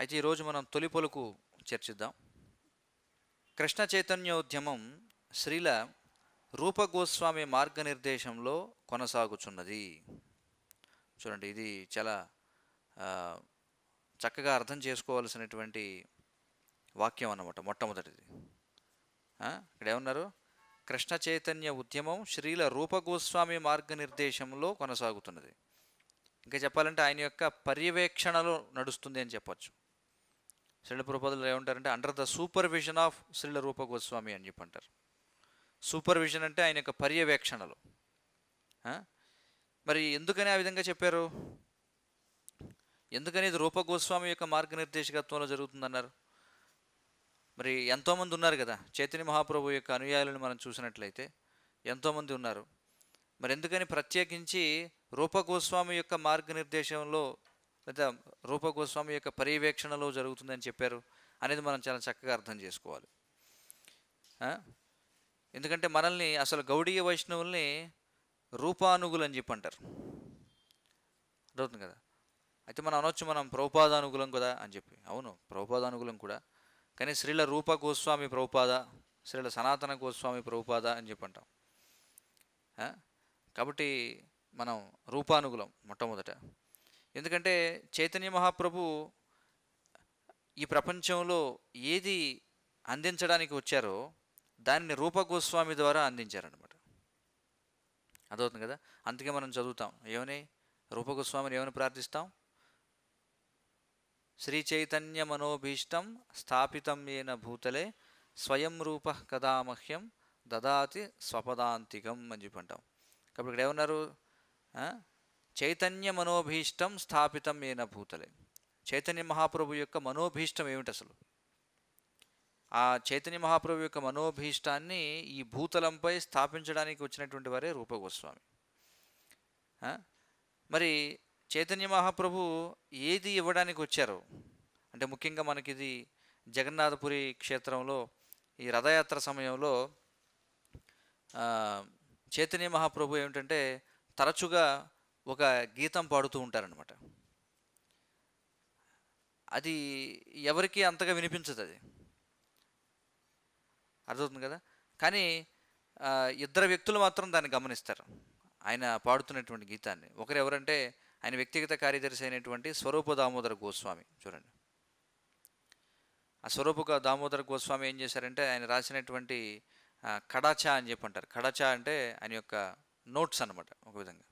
అయితే ఈరోజు మనం తొలి పొలకు చర్చిద్దాం కృష్ణ చైతన్యోద్యమం శ్రీల రూపగోస్వామి మార్గనిర్దేశంలో కొనసాగుచున్నది చూడండి ఇది చాలా చక్కగా అర్థం చేసుకోవాల్సినటువంటి వాక్యం అన్నమాట మొట్టమొదటిది ఇక్కడ ఏమన్నారు కృష్ణ చైతన్య ఉద్యమం శ్రీల రూపగోస్వామి మార్గనిర్దేశంలో కొనసాగుతున్నది ఇంకా చెప్పాలంటే ఆయన యొక్క పర్యవేక్షణలో నడుస్తుంది అని చెప్పచ్చు శ్రీల ప్రభుపాదులు ఏమంటారంటే under the supervision of Srila Rupa Goswami అని చెప్పి అంటారు సూపర్విజన్ అంటే ఆయన యొక్క పర్యవేక్షణలు మరి ఎందుకని ఆ విధంగా చెప్పారు ఎందుకని ఇది రూప గోస్వామి యొక్క మార్గనిర్దేశకత్వంలో జరుగుతుందన్నారు మరి ఎంతోమంది ఉన్నారు కదా చైతన్య మహాప్రభు యొక్క అనుయాయులను మనం చూసినట్లయితే ఎంతోమంది ఉన్నారు మరి ఎందుకని ప్రత్యేకించి రూప గోస్వామి యొక్క మార్గనిర్దేశంలో లేదా రూపగోస్వామి యొక్క పర్యవేక్షణలో జరుగుతుందని చెప్పారు అనేది మనం చాలా చక్కగా అర్థం చేసుకోవాలి ఎందుకంటే మనల్ని అసలు గౌడీయ వైష్ణవుల్ని రూపానుగులు అని చెప్పి అంటారు అర్థవుతుంది కదా అయితే మనం అనొచ్చు మనం ప్రౌపాదానుగులం కదా అని చెప్పి అవును ప్రౌపాదానుగులం కూడా కానీ శ్రీల రూప గోస్వామి ప్రౌపాద శ్రీల సనాతన గోస్వామి ప్రౌపాద అని చెప్పి అంటాం కాబట్టి మనం రూపానుగులం మొట్టమొదట ఎందుకంటే చైతన్య మహాప్రభు ఈ ప్రపంచంలో ఏది అందించడానికి వచ్చారో దానిని రూపగోస్వామి ద్వారా అందించారనమాట అదవుతుంది కదా అందుకే మనం చదువుతాం ఏమని రూపగోస్వామిని ఏమని ప్రార్థిస్తాం శ్రీ చైతన్య మనోభీష్టం స్థాపితం ఏన భూతలే స్వయం రూప కథామహ్యం దదాతి స్వపదాంతికం అని చెప్పి అంటాం కాబట్టి ఇక్కడ ఏమన్నారు చైతన్య మనోభీష్టం స్థాపితం ఏన భూతలే చైతన్య మహాప్రభు యొక్క మనోభీష్టం ఏమిటి అసలు ఆ చైతన్య మహాప్రభు యొక్క మనోభీష్టాన్ని ఈ భూతలంపై స్థాపించడానికి వచ్చినటువంటి వారే రూపగోస్వామి మరి చైతన్య మహాప్రభు ఏది ఇవ్వడానికి వచ్చారు అంటే ముఖ్యంగా మనకిది జగన్నాథపురి క్షేత్రంలో ఈ రథయాత్ర సమయంలో చైతన్య మహాప్రభు ఏమిటంటే తరచుగా ఒక గీతం పాడుతూ ఉంటారనమాట అది ఎవరికి అంతగా వినిపించదు అది అర్థమవుతుంది కదా కానీ ఇద్దరు వ్యక్తులు మాత్రం దాన్ని గమనిస్తారు ఆయన పాడుతున్నటువంటి గీతాన్ని ఒకరు ఎవరంటే ఆయన వ్యక్తిగత కార్యదర్శి అయినటువంటి స్వరూప దామోదర గోస్వామి చూడండి ఆ స్వరూప దామోదర గోస్వామి ఏం చేశారంటే ఆయన రాసినటువంటి కడాచా అని చెప్పి అంటారు కడాచా అంటే ఆయన యొక్క నోట్స్ అనమాట ఒక విధంగా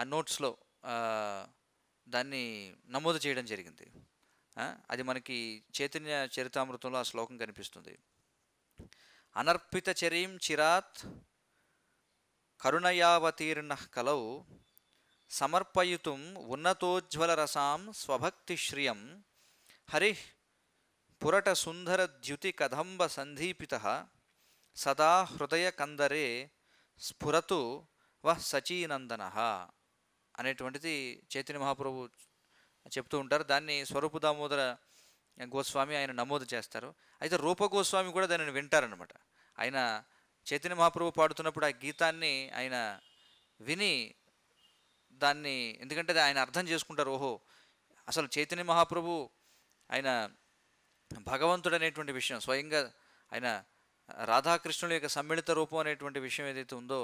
ఆ నోట్స్లో దాన్ని నమోదు చేయడం జరిగింది అది మనకి చైతన్య చరితామృతంలో ఆ శ్లోకం కనిపిస్తుంది అనర్పిత చరీం చిరాత్ కరుణయావతీర్ణ కలౌ సమర్పయుతుం ఉన్నతోజ్వలరసాం శ్రియం హరి పురట ద్యుతి కదంబ సంధీపిత సదా హృదయకందరే స్ఫురతు వ సచీనందన అనేటువంటిది చైతన్య మహాప్రభు చెప్తూ ఉంటారు దాన్ని స్వరూపు దామోదర గోస్వామి ఆయన నమోదు చేస్తారు అయితే రూప గోస్వామి కూడా దానిని వింటారనమాట ఆయన చైతన్య మహాప్రభు పాడుతున్నప్పుడు ఆ గీతాన్ని ఆయన విని దాన్ని ఎందుకంటే ఆయన అర్థం చేసుకుంటారు ఓహో అసలు చైతన్య మహాప్రభు ఆయన భగవంతుడు అనేటువంటి విషయం స్వయంగా ఆయన రాధాకృష్ణుల యొక్క సమ్మిళిత రూపం అనేటువంటి విషయం ఏదైతే ఉందో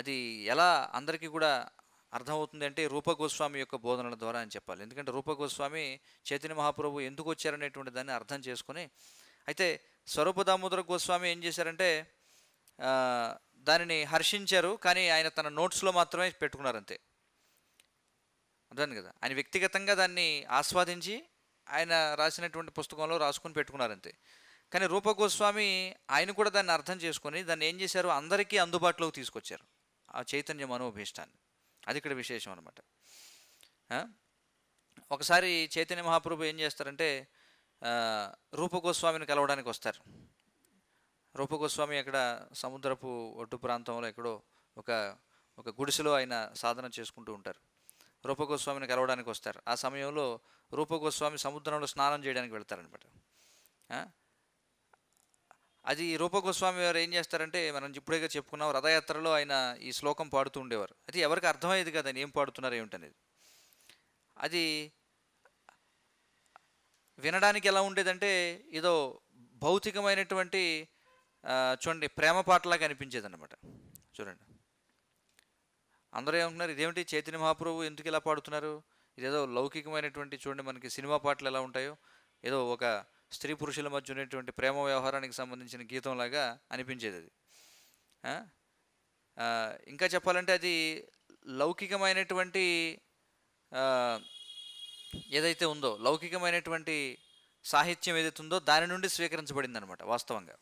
అది ఎలా అందరికీ కూడా అర్థమవుతుంది అంటే రూపగోస్వామి యొక్క బోధనల ద్వారా అని చెప్పాలి ఎందుకంటే రూపగోస్వామి చైతన్య మహాప్రభు ఎందుకు వచ్చారనేటువంటి దాన్ని అర్థం చేసుకుని అయితే స్వరూప దామోదర గోస్వామి ఏం చేశారంటే దానిని హర్షించారు కానీ ఆయన తన నోట్స్లో మాత్రమే పెట్టుకున్నారంతే అర్థం కదా ఆయన వ్యక్తిగతంగా దాన్ని ఆస్వాదించి ఆయన రాసినటువంటి పుస్తకంలో రాసుకుని పెట్టుకున్నారంతే కానీ రూప గోస్వామి ఆయన కూడా దాన్ని అర్థం చేసుకొని దాన్ని ఏం చేశారు అందరికీ అందుబాటులోకి తీసుకొచ్చారు ఆ చైతన్య మనోభీష్టాన్ని అది ఇక్కడ విశేషం అనమాట ఒకసారి చైతన్య మహాప్రభు ఏం చేస్తారంటే రూపగోస్వామిని కలవడానికి వస్తారు రూపగోస్వామి అక్కడ సముద్రపు ఒడ్డు ప్రాంతంలో ఎక్కడో ఒక ఒక గుడిసెలో ఆయన సాధన చేసుకుంటూ ఉంటారు రూపగోస్వామిని కలవడానికి వస్తారు ఆ సమయంలో రూపగోస్వామి సముద్రంలో స్నానం చేయడానికి వెళ్తారనమాట అది రూపగోస్వామి వారు ఏం చేస్తారంటే మనం ఇప్పుడేగా చెప్పుకున్నాం రథయాత్రలో ఆయన ఈ శ్లోకం పాడుతూ ఉండేవారు అది ఎవరికి అర్థమయ్యేది కదా ఏం పాడుతున్నారు ఏమిటనేది అది వినడానికి ఎలా ఉండేదంటే ఏదో భౌతికమైనటువంటి చూడండి ప్రేమ పాటలా కనిపించేది అనమాట చూడండి అందరూ ఏమంటున్నారు ఇదేమిటి చైతన్య మహాప్రభు ఎందుకు ఇలా పాడుతున్నారు ఇదేదో లౌకికమైనటువంటి చూడండి మనకి సినిమా పాటలు ఎలా ఉంటాయో ఏదో ఒక స్త్రీ పురుషుల మధ్య ఉండేటువంటి ప్రేమ వ్యవహారానికి సంబంధించిన గీతంలాగా అనిపించేది అది ఇంకా చెప్పాలంటే అది లౌకికమైనటువంటి ఏదైతే ఉందో లౌకికమైనటువంటి సాహిత్యం ఏదైతే ఉందో దాని నుండి స్వీకరించబడింది అనమాట వాస్తవంగా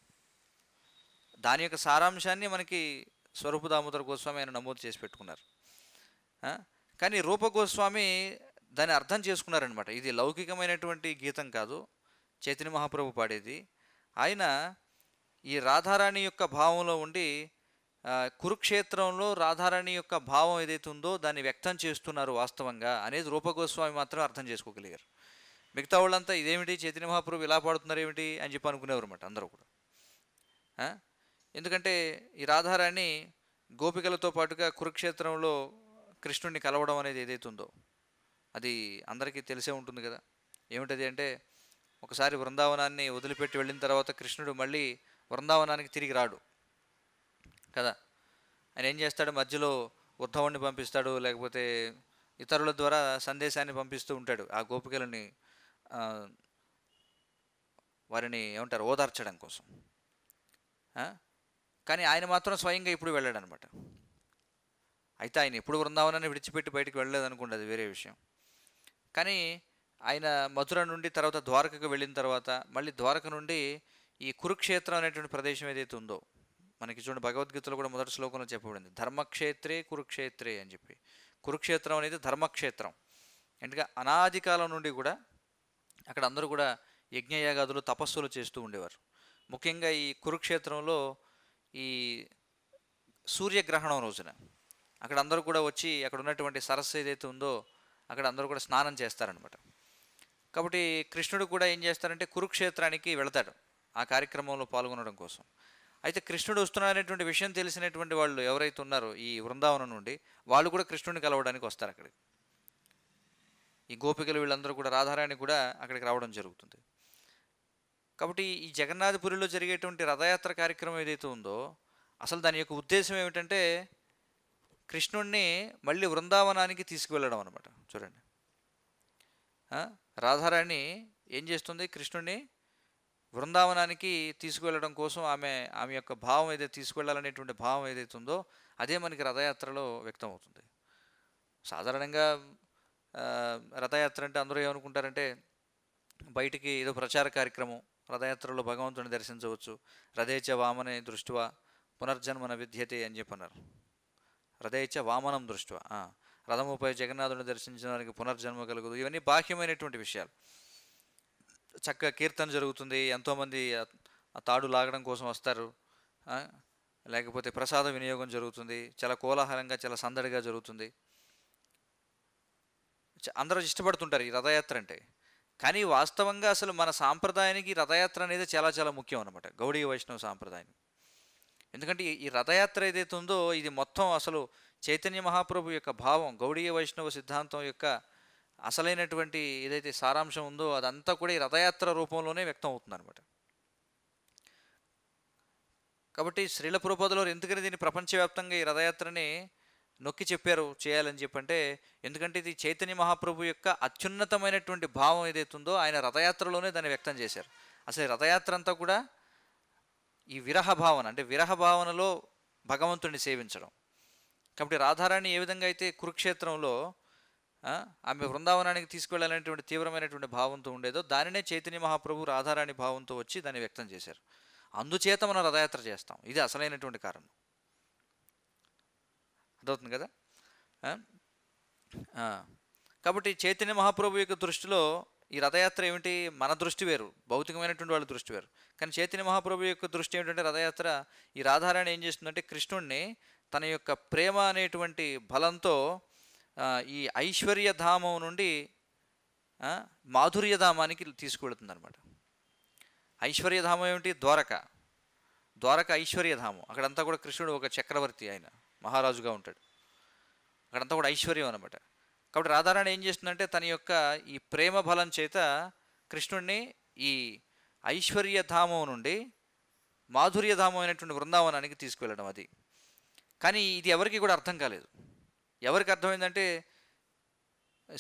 దాని యొక్క సారాంశాన్ని మనకి స్వరూపు దామోదర గోస్వామి ఆయన నమోదు చేసి పెట్టుకున్నారు కానీ రూప గోస్వామి దాన్ని అర్థం చేసుకున్నారనమాట ఇది లౌకికమైనటువంటి గీతం కాదు చైతన్య మహాప్రభు పాడేది ఆయన ఈ రాధారాణి యొక్క భావంలో ఉండి కురుక్షేత్రంలో రాధారాణి యొక్క భావం ఏదైతే ఉందో దాన్ని వ్యక్తం చేస్తున్నారు వాస్తవంగా అనేది రూపగోస్వామి మాత్రం అర్థం చేసుకోగలిగారు మిగతా వాళ్ళంతా ఇదేమిటి చైతన్య మహాప్రభు ఇలా పాడుతున్నారు ఏమిటి అని చెప్పి అనుకునేవారు అనమాట అందరూ కూడా ఎందుకంటే ఈ రాధారాణి గోపికలతో పాటుగా కురుక్షేత్రంలో కృష్ణుడిని కలవడం అనేది ఏదైతే ఉందో అది అందరికీ తెలిసే ఉంటుంది కదా ఏమిటది అంటే ఒకసారి బృందావనాన్ని వదిలిపెట్టి వెళ్ళిన తర్వాత కృష్ణుడు మళ్ళీ బృందావనానికి తిరిగి రాడు కదా ఆయన ఏం చేస్తాడు మధ్యలో ఉద్ధవుణ్ణి పంపిస్తాడు లేకపోతే ఇతరుల ద్వారా సందేశాన్ని పంపిస్తూ ఉంటాడు ఆ గోపికలని వారిని ఏమంటారు ఓదార్చడం కోసం కానీ ఆయన మాత్రం స్వయంగా ఇప్పుడు వెళ్ళాడు అనమాట అయితే ఆయన ఎప్పుడు బృందావనాన్ని విడిచిపెట్టి బయటకు వెళ్ళలేదు అనుకుంటుంది అది వేరే విషయం కానీ ఆయన మధుర నుండి తర్వాత ద్వారకకు వెళ్ళిన తర్వాత మళ్ళీ ద్వారక నుండి ఈ కురుక్షేత్రం అనేటువంటి ప్రదేశం ఏదైతే ఉందో మనకి చూడండి భగవద్గీతలో కూడా మొదటి శ్లోకంలో చెప్పబడింది ధర్మక్షేత్రే కురుక్షేత్రే అని చెప్పి కురుక్షేత్రం అనేది ధర్మక్షేత్రం ఎందుకంటే అనాది కాలం నుండి కూడా అక్కడ అందరూ కూడా యజ్ఞయాగాదులు తపస్సులు చేస్తూ ఉండేవారు ముఖ్యంగా ఈ కురుక్షేత్రంలో ఈ సూర్యగ్రహణం రోజున అక్కడ అందరూ కూడా వచ్చి అక్కడ ఉన్నటువంటి సరస్సు ఏదైతే ఉందో అక్కడ అందరూ కూడా స్నానం చేస్తారనమాట కాబట్టి కృష్ణుడు కూడా ఏం చేస్తారంటే కురుక్షేత్రానికి వెళతాడు ఆ కార్యక్రమంలో పాల్గొనడం కోసం అయితే కృష్ణుడు వస్తున్నారనేటువంటి విషయం తెలిసినటువంటి వాళ్ళు ఎవరైతే ఉన్నారో ఈ వృందావనం నుండి వాళ్ళు కూడా కృష్ణుడిని కలవడానికి వస్తారు అక్కడికి ఈ గోపికలు వీళ్ళందరూ కూడా రాధారాణి కూడా అక్కడికి రావడం జరుగుతుంది కాబట్టి ఈ జగన్నాథపురిలో జరిగేటువంటి రథయాత్ర కార్యక్రమం ఏదైతే ఉందో అసలు దాని యొక్క ఉద్దేశం ఏమిటంటే కృష్ణుణ్ణి మళ్ళీ వృందావనానికి తీసుకువెళ్ళడం అనమాట చూడండి రాధారాణి ఏం చేస్తుంది కృష్ణుడిని బృందావనానికి తీసుకువెళ్ళడం కోసం ఆమె ఆమె యొక్క భావం ఏదైతే తీసుకువెళ్ళాలనేటువంటి భావం ఏదైతే ఉందో అదే మనకి రథయాత్రలో వ్యక్తమవుతుంది సాధారణంగా రథయాత్ర అంటే అందరూ ఏమనుకుంటారంటే బయటికి ఏదో ప్రచార కార్యక్రమం రథయాత్రలో భగవంతుని దర్శించవచ్చు రథేచ వామనే దృష్టివా పునర్జన్మన విద్యతే అని చెప్పన్నారు హృదయచ వామనం దృష్టివా రథముపై జగన్నాథుని దర్శించడానికి పునర్జన్మ కలుగుదు ఇవన్నీ బాహ్యమైనటువంటి విషయాలు చక్కగా కీర్తన జరుగుతుంది ఎంతోమంది తాడు లాగడం కోసం వస్తారు లేకపోతే ప్రసాద వినియోగం జరుగుతుంది చాలా కోలాహలంగా చాలా సందడిగా జరుగుతుంది అందరూ ఇష్టపడుతుంటారు ఈ రథయాత్ర అంటే కానీ వాస్తవంగా అసలు మన సాంప్రదాయానికి రథయాత్ర అనేది చాలా చాలా ముఖ్యం అనమాట గౌడీ వైష్ణవ సాంప్రదాయం ఎందుకంటే ఈ రథయాత్ర ఏదైతే ఉందో ఇది మొత్తం అసలు చైతన్య మహాప్రభు యొక్క భావం గౌడీయ వైష్ణవ సిద్ధాంతం యొక్క అసలైనటువంటి ఏదైతే సారాంశం ఉందో అదంతా కూడా ఈ రథయాత్ర రూపంలోనే వ్యక్తం అవుతుంది అనమాట కాబట్టి శ్రీల పురపదలో ఎందుకని దీన్ని ప్రపంచవ్యాప్తంగా ఈ రథయాత్రని నొక్కి చెప్పారు చేయాలని చెప్పంటే ఎందుకంటే ఇది చైతన్య మహాప్రభు యొక్క అత్యున్నతమైనటువంటి భావం ఏదైతుందో ఆయన రథయాత్రలోనే దాన్ని వ్యక్తం చేశారు అసలు రథయాత్ర అంతా కూడా ఈ విరహ భావన అంటే విరహ భావనలో భగవంతుడిని సేవించడం కాబట్టి రాధారాణి ఏ విధంగా అయితే కురుక్షేత్రంలో ఆమె బృందావనానికి తీసుకువెళ్ళాలనేటువంటి తీవ్రమైనటువంటి భావంతో ఉండేదో దానినే చైతన్య మహాప్రభు రాధారాణి భావంతో వచ్చి దాన్ని వ్యక్తం చేశారు అందుచేత మనం రథయాత్ర చేస్తాం ఇది అసలైనటువంటి కారణం అర్థవుతుంది కదా కాబట్టి చైతన్య మహాప్రభు యొక్క దృష్టిలో ఈ రథయాత్ర ఏమిటి మన దృష్టి వేరు భౌతికమైనటువంటి వాళ్ళ దృష్టి వేరు కానీ చైతన్య మహాప్రభు యొక్క దృష్టి ఏమిటంటే రథయాత్ర ఈ రాధారాణి ఏం చేస్తుందంటే కృష్ణుణ్ణి తన యొక్క ప్రేమ అనేటువంటి బలంతో ఈ ఐశ్వర్యధామం నుండి మాధుర్యధామానికి తీసుకువెళుతుంది అనమాట ఐశ్వర్యధామం ఏమిటి ద్వారక ద్వారక ఐశ్వర్యధామం అక్కడంతా కూడా కృష్ణుడు ఒక చక్రవర్తి ఆయన మహారాజుగా ఉంటాడు అక్కడంతా కూడా ఐశ్వర్యం అనమాట కాబట్టి రాధారాణి ఏం చేస్తుందంటే తన యొక్క ఈ ప్రేమ బలం చేత కృష్ణుడిని ఈ ఐశ్వర్యధామం నుండి మాధుర్యధామం అయినటువంటి బృందావనానికి తీసుకువెళ్ళడం అది కానీ ఇది ఎవరికి కూడా అర్థం కాలేదు ఎవరికి అర్థమైందంటే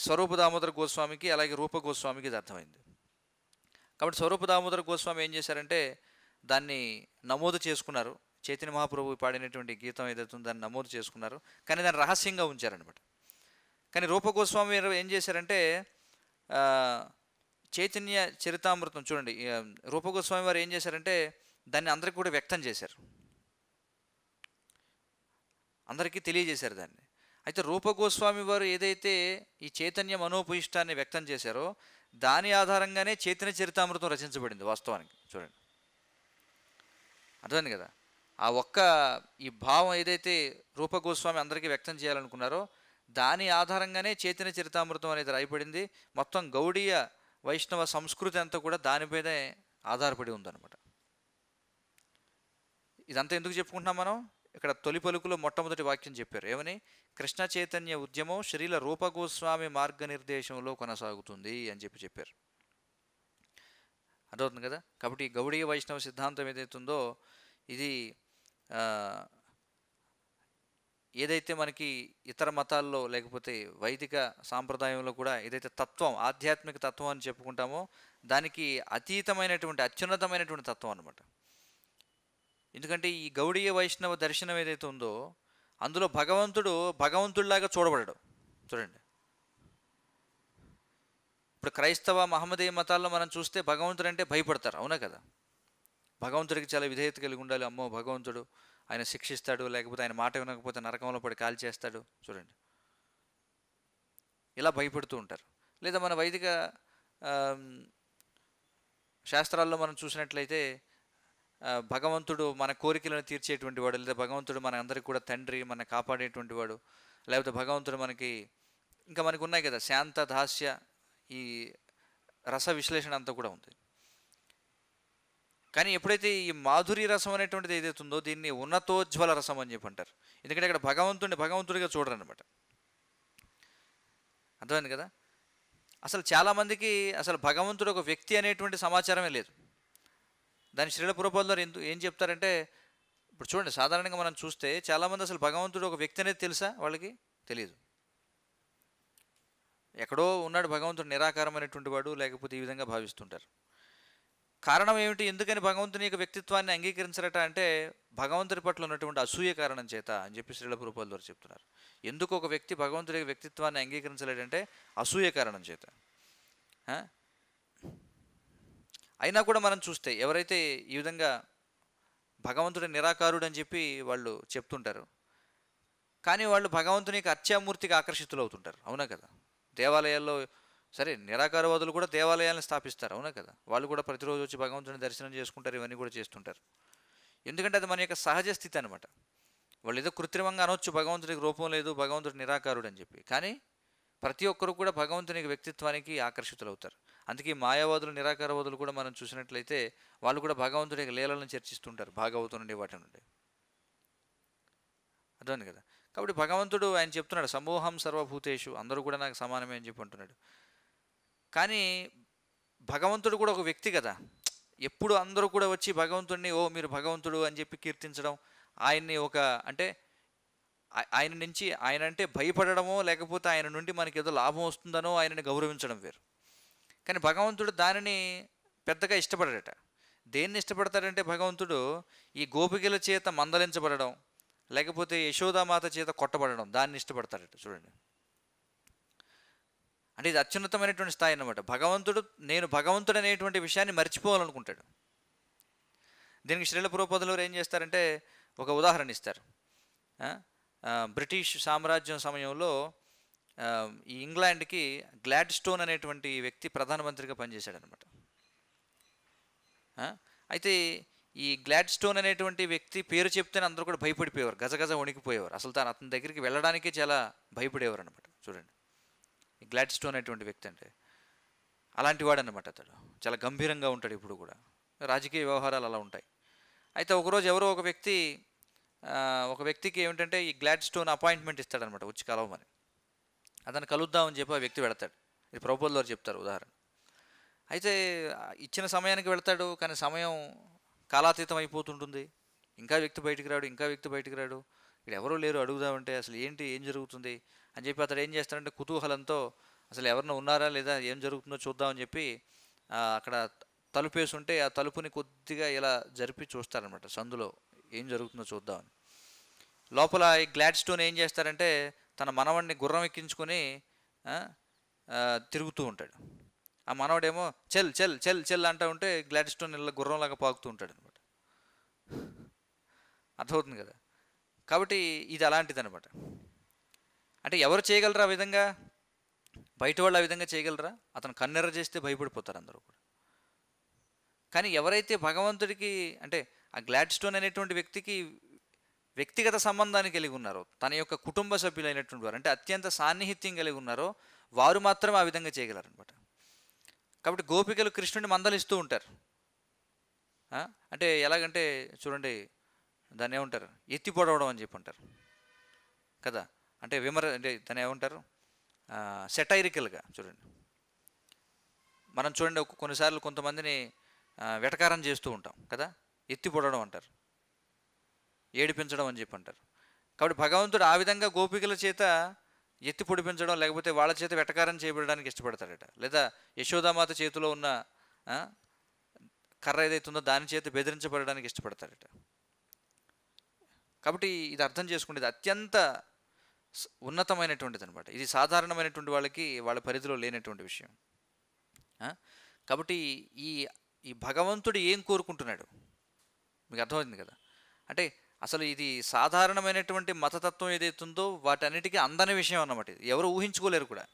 స్వరూప దామోదర గోస్వామికి అలాగే రూప గోస్వామికి ఇది అర్థమైంది కాబట్టి స్వరూప దామోదర గోస్వామి ఏం చేశారంటే దాన్ని నమోదు చేసుకున్నారు చైతన్య మహాప్రభు పాడినటువంటి గీతం ఏదైతే దాన్ని నమోదు చేసుకున్నారు కానీ దాన్ని రహస్యంగా ఉంచారనమాట కానీ రూప గోస్వామి ఏం చేశారంటే చైతన్య చరితామృతం చూడండి రూప గోస్వామి వారు ఏం చేశారంటే దాన్ని అందరికి కూడా వ్యక్తం చేశారు అందరికీ తెలియజేశారు దాన్ని అయితే రూపగోస్వామి వారు ఏదైతే ఈ చైతన్య మనోపయిష్టాన్ని వ్యక్తం చేశారో దాని ఆధారంగానే చైతన్య చరితామృతం రచించబడింది వాస్తవానికి చూడండి అర్థమైంది కదా ఆ ఒక్క ఈ భావం ఏదైతే రూపగోస్వామి అందరికీ వ్యక్తం చేయాలనుకున్నారో దాని ఆధారంగానే చైతన్య చరితామృతం అనేది రాయిపడింది మొత్తం గౌడీయ వైష్ణవ సంస్కృతి అంతా కూడా దానిపైనే ఆధారపడి ఉందన్నమాట ఇదంతా ఎందుకు చెప్పుకుంటున్నాం మనం ఇక్కడ తొలి పలుకులో మొట్టమొదటి వాక్యం చెప్పారు ఏమని కృష్ణ చైతన్య ఉద్యమం శ్రీల రూపగోస్వామి మార్గనిర్దేశంలో కొనసాగుతుంది అని చెప్పి చెప్పారు అర్థమవుతుంది కదా కాబట్టి గౌడీయ వైష్ణవ సిద్ధాంతం ఏదైతుందో ఇది ఏదైతే మనకి ఇతర మతాల్లో లేకపోతే వైదిక సాంప్రదాయంలో కూడా ఏదైతే తత్వం ఆధ్యాత్మిక తత్వం అని చెప్పుకుంటామో దానికి అతీతమైనటువంటి అత్యున్నతమైనటువంటి తత్వం అనమాట ఎందుకంటే ఈ గౌడీయ వైష్ణవ దర్శనం ఏదైతే ఉందో అందులో భగవంతుడు భగవంతుడిలాగా చూడబడడు చూడండి ఇప్పుడు క్రైస్తవ మహమ్మదీయ మతాల్లో మనం చూస్తే భగవంతుడు అంటే భయపడతారు అవునా కదా భగవంతుడికి చాలా విధేయత కలిగి ఉండాలి అమ్మో భగవంతుడు ఆయన శిక్షిస్తాడు లేకపోతే ఆయన మాట వినకపోతే నరకంలో పడి కాల్ చేస్తాడు చూడండి ఇలా భయపడుతూ ఉంటారు లేదా మన వైదిక శాస్త్రాల్లో మనం చూసినట్లయితే భగవంతుడు మన కోరికలను తీర్చేటువంటి వాడు లేదా భగవంతుడు మన అందరికి కూడా తండ్రి మన కాపాడేటువంటి వాడు లేకపోతే భగవంతుడు మనకి ఇంకా మనకు ఉన్నాయి కదా శాంత దాస్య ఈ రస విశ్లేషణ అంతా కూడా ఉంది కానీ ఎప్పుడైతే ఈ మాధురి రసం అనేటువంటిది ఏదైతే ఉందో దీన్ని ఉన్నతోజ్వల రసం అని చెప్పి అంటారు ఎందుకంటే ఇక్కడ భగవంతుడిని భగవంతుడిగా చూడరనమాట అర్థమైంది కదా అసలు చాలామందికి అసలు భగవంతుడు ఒక వ్యక్తి అనేటువంటి సమాచారమే లేదు దాని శ్రీల పురపాదులు ఎందు ఏం చెప్తారంటే ఇప్పుడు చూడండి సాధారణంగా మనం చూస్తే చాలామంది అసలు భగవంతుడు ఒక వ్యక్తి అనేది తెలుసా వాళ్ళకి తెలియదు ఎక్కడో ఉన్నాడు భగవంతుడు నిరాకారమైనటువంటి వాడు లేకపోతే ఈ విధంగా భావిస్తుంటారు కారణం ఏమిటి ఎందుకని భగవంతుని యొక్క వ్యక్తిత్వాన్ని అంగీకరించరట అంటే భగవంతుడి పట్ల ఉన్నటువంటి అసూయ కారణం చేత అని చెప్పి శ్రీల పురపాల ద్వారా చెప్తున్నారు ఎందుకు ఒక వ్యక్తి భగవంతుడి వ్యక్తిత్వాన్ని అంగీకరించలేడంటే అసూయ కారణం చేత అయినా కూడా మనం చూస్తే ఎవరైతే ఈ విధంగా భగవంతుడు నిరాకారుడు అని చెప్పి వాళ్ళు చెప్తుంటారు కానీ వాళ్ళు యొక్క అర్చామూర్తికి ఆకర్షితులు అవుతుంటారు అవునా కదా దేవాలయాల్లో సరే నిరాకారవాదులు కూడా దేవాలయాలను స్థాపిస్తారు అవునా కదా వాళ్ళు కూడా ప్రతిరోజు వచ్చి భగవంతుని దర్శనం చేసుకుంటారు ఇవన్నీ కూడా చేస్తుంటారు ఎందుకంటే అది మన యొక్క సహజ స్థితి అనమాట వాళ్ళు ఏదో కృత్రిమంగా అనొచ్చు భగవంతుడికి రూపం లేదు భగవంతుడు నిరాకారుడు అని చెప్పి కానీ ప్రతి ఒక్కరు కూడా భగవంతుని వ్యక్తిత్వానికి ఆకర్షితులవుతారు అందుకే మాయావాదులు నిరాకారవాదులు కూడా మనం చూసినట్లయితే వాళ్ళు కూడా భగవంతుడి లీలలను చర్చిస్తుంటారు భాగవతం నుండి వాటి నుండి అర్థమైంది కదా కాబట్టి భగవంతుడు ఆయన చెప్తున్నాడు సమూహం సర్వభూతేషు అందరూ కూడా నాకు సమానమే అని చెప్పి అంటున్నాడు కానీ భగవంతుడు కూడా ఒక వ్యక్తి కదా ఎప్పుడు అందరూ కూడా వచ్చి భగవంతుడిని ఓ మీరు భగవంతుడు అని చెప్పి కీర్తించడం ఆయన్ని ఒక అంటే ఆయన నుంచి ఆయన అంటే భయపడడమో లేకపోతే ఆయన నుండి మనకి ఏదో లాభం వస్తుందనో ఆయనని గౌరవించడం వేరు కానీ భగవంతుడు దానిని పెద్దగా ఇష్టపడట దేన్ని ఇష్టపడతాడంటే భగవంతుడు ఈ గోపికల చేత మందలించబడడం లేకపోతే యశోదామాత చేత కొట్టబడడం దాన్ని ఇష్టపడతాడట చూడండి అంటే ఇది అత్యున్నతమైనటువంటి స్థాయి అన్నమాట భగవంతుడు నేను భగవంతుడు అనేటువంటి విషయాన్ని మర్చిపోవాలనుకుంటాడు దీనికి శ్రీల పురోపదలు ఏం చేస్తారంటే ఒక ఉదాహరణ ఇస్తారు బ్రిటిష్ సామ్రాజ్యం సమయంలో ఈ ఇంగ్లాండ్కి గ్లాడ్ స్టోన్ అనేటువంటి వ్యక్తి ప్రధానమంత్రిగా పనిచేశాడనమాట అయితే ఈ గ్లాడ్ స్టోన్ అనేటువంటి వ్యక్తి పేరు చెప్తేనే అందరూ కూడా భయపడిపోయేవారు గజగజ వణికిపోయేవారు అసలు తాను అతని దగ్గరికి వెళ్ళడానికే చాలా భయపడేవారు అనమాట చూడండి ఈ గ్లాడ్ స్టోన్ అనేటువంటి వ్యక్తి అంటే అలాంటి వాడు అనమాట అతడు చాలా గంభీరంగా ఉంటాడు ఇప్పుడు కూడా రాజకీయ వ్యవహారాలు అలా ఉంటాయి అయితే ఒకరోజు ఎవరో ఒక వ్యక్తి ఒక వ్యక్తికి ఏమిటంటే ఈ గ్లాడ్ స్టోన్ అపాయింట్మెంట్ ఇస్తాడనమాట వచ్చి కలవమని అతను కలుద్దామని చెప్పి ఆ వ్యక్తి వెళతాడు ఇది ప్రభుత్వం వారు చెప్తారు ఉదాహరణ అయితే ఇచ్చిన సమయానికి వెళతాడు కానీ సమయం కాలాతీతం అయిపోతుంటుంది ఇంకా వ్యక్తి బయటికి రాడు ఇంకా వ్యక్తి బయటికి రాడు ఇక్కడ ఎవరో లేరు అడుగుదామంటే అసలు ఏంటి ఏం జరుగుతుంది అని చెప్పి అతడు ఏం చేస్తాడంటే కుతూహలంతో అసలు ఎవరిన ఉన్నారా లేదా ఏం జరుగుతుందో చూద్దామని చెప్పి అక్కడ తలుపేసుంటే ఆ తలుపుని కొద్దిగా ఇలా జరిపి చూస్తారనమాట సందులో ఏం జరుగుతుందో చూద్దామని లోపల ఈ గ్లాడ్ స్టోన్ ఏం చేస్తారంటే తన మనవడిని గుర్రం ఎక్కించుకొని తిరుగుతూ ఉంటాడు ఆ మనవడేమో చెల్ చెల్ చెల్ చెల్ అంటూ ఉంటే గ్లాడ్స్టోన్ ఇలా గుర్రంలాగా పాకుతూ ఉంటాడు అనమాట అర్థమవుతుంది కదా కాబట్టి ఇది అలాంటిది అనమాట అంటే ఎవరు చేయగలరా ఆ విధంగా బయట వాళ్ళు ఆ విధంగా చేయగలరా అతను కన్నెర్ర చేస్తే భయపడిపోతారు అందరూ కూడా కానీ ఎవరైతే భగవంతుడికి అంటే ఆ గ్లాడ్ స్టోన్ అనేటువంటి వ్యక్తికి వ్యక్తిగత సంబంధాన్ని కలిగి ఉన్నారో తన యొక్క కుటుంబ సభ్యులైనటువంటి వారు అంటే అత్యంత సాన్నిహిత్యం కలిగి ఉన్నారో వారు మాత్రం ఆ విధంగా చేయగలరనమాట కాబట్టి గోపికలు కృష్ణుడిని మందలిస్తూ ఉంటారు అంటే ఎలాగంటే చూడండి దాన్ని ఏమంటారు ఎత్తి పొడవడం అని చెప్పి అంటారు కదా అంటే విమర అంటే దాన్ని ఏమంటారు సెటైరికల్గా చూడండి మనం చూడండి కొన్నిసార్లు కొంతమందిని వెటకారం చేస్తూ ఉంటాం కదా ఎత్తి పొడవడం అంటారు ఏడిపించడం అని చెప్పి అంటారు కాబట్టి భగవంతుడు ఆ విధంగా గోపికల చేత ఎత్తి పొడిపించడం లేకపోతే వాళ్ళ చేత వెటకారం చేయబడడానికి ఇష్టపడతాడట లేదా యశోదామాత చేతిలో ఉన్న కర్ర ఏదైతుందో దాని చేత బెదిరించబడడానికి ఇష్టపడతాడట కాబట్టి ఇది అర్థం చేసుకునేది అత్యంత ఉన్నతమైనటువంటిది అనమాట ఇది సాధారణమైనటువంటి వాళ్ళకి వాళ్ళ పరిధిలో లేనటువంటి విషయం కాబట్టి ఈ ఈ భగవంతుడు ఏం కోరుకుంటున్నాడు మీకు అర్థమైంది కదా అంటే అసలు ఇది సాధారణమైనటువంటి మతతత్వం ఏదైతుందో వాటన్నిటికీ అందని విషయం అన్నమాట ఇది ఎవరు ఊహించుకోలేరు కూడా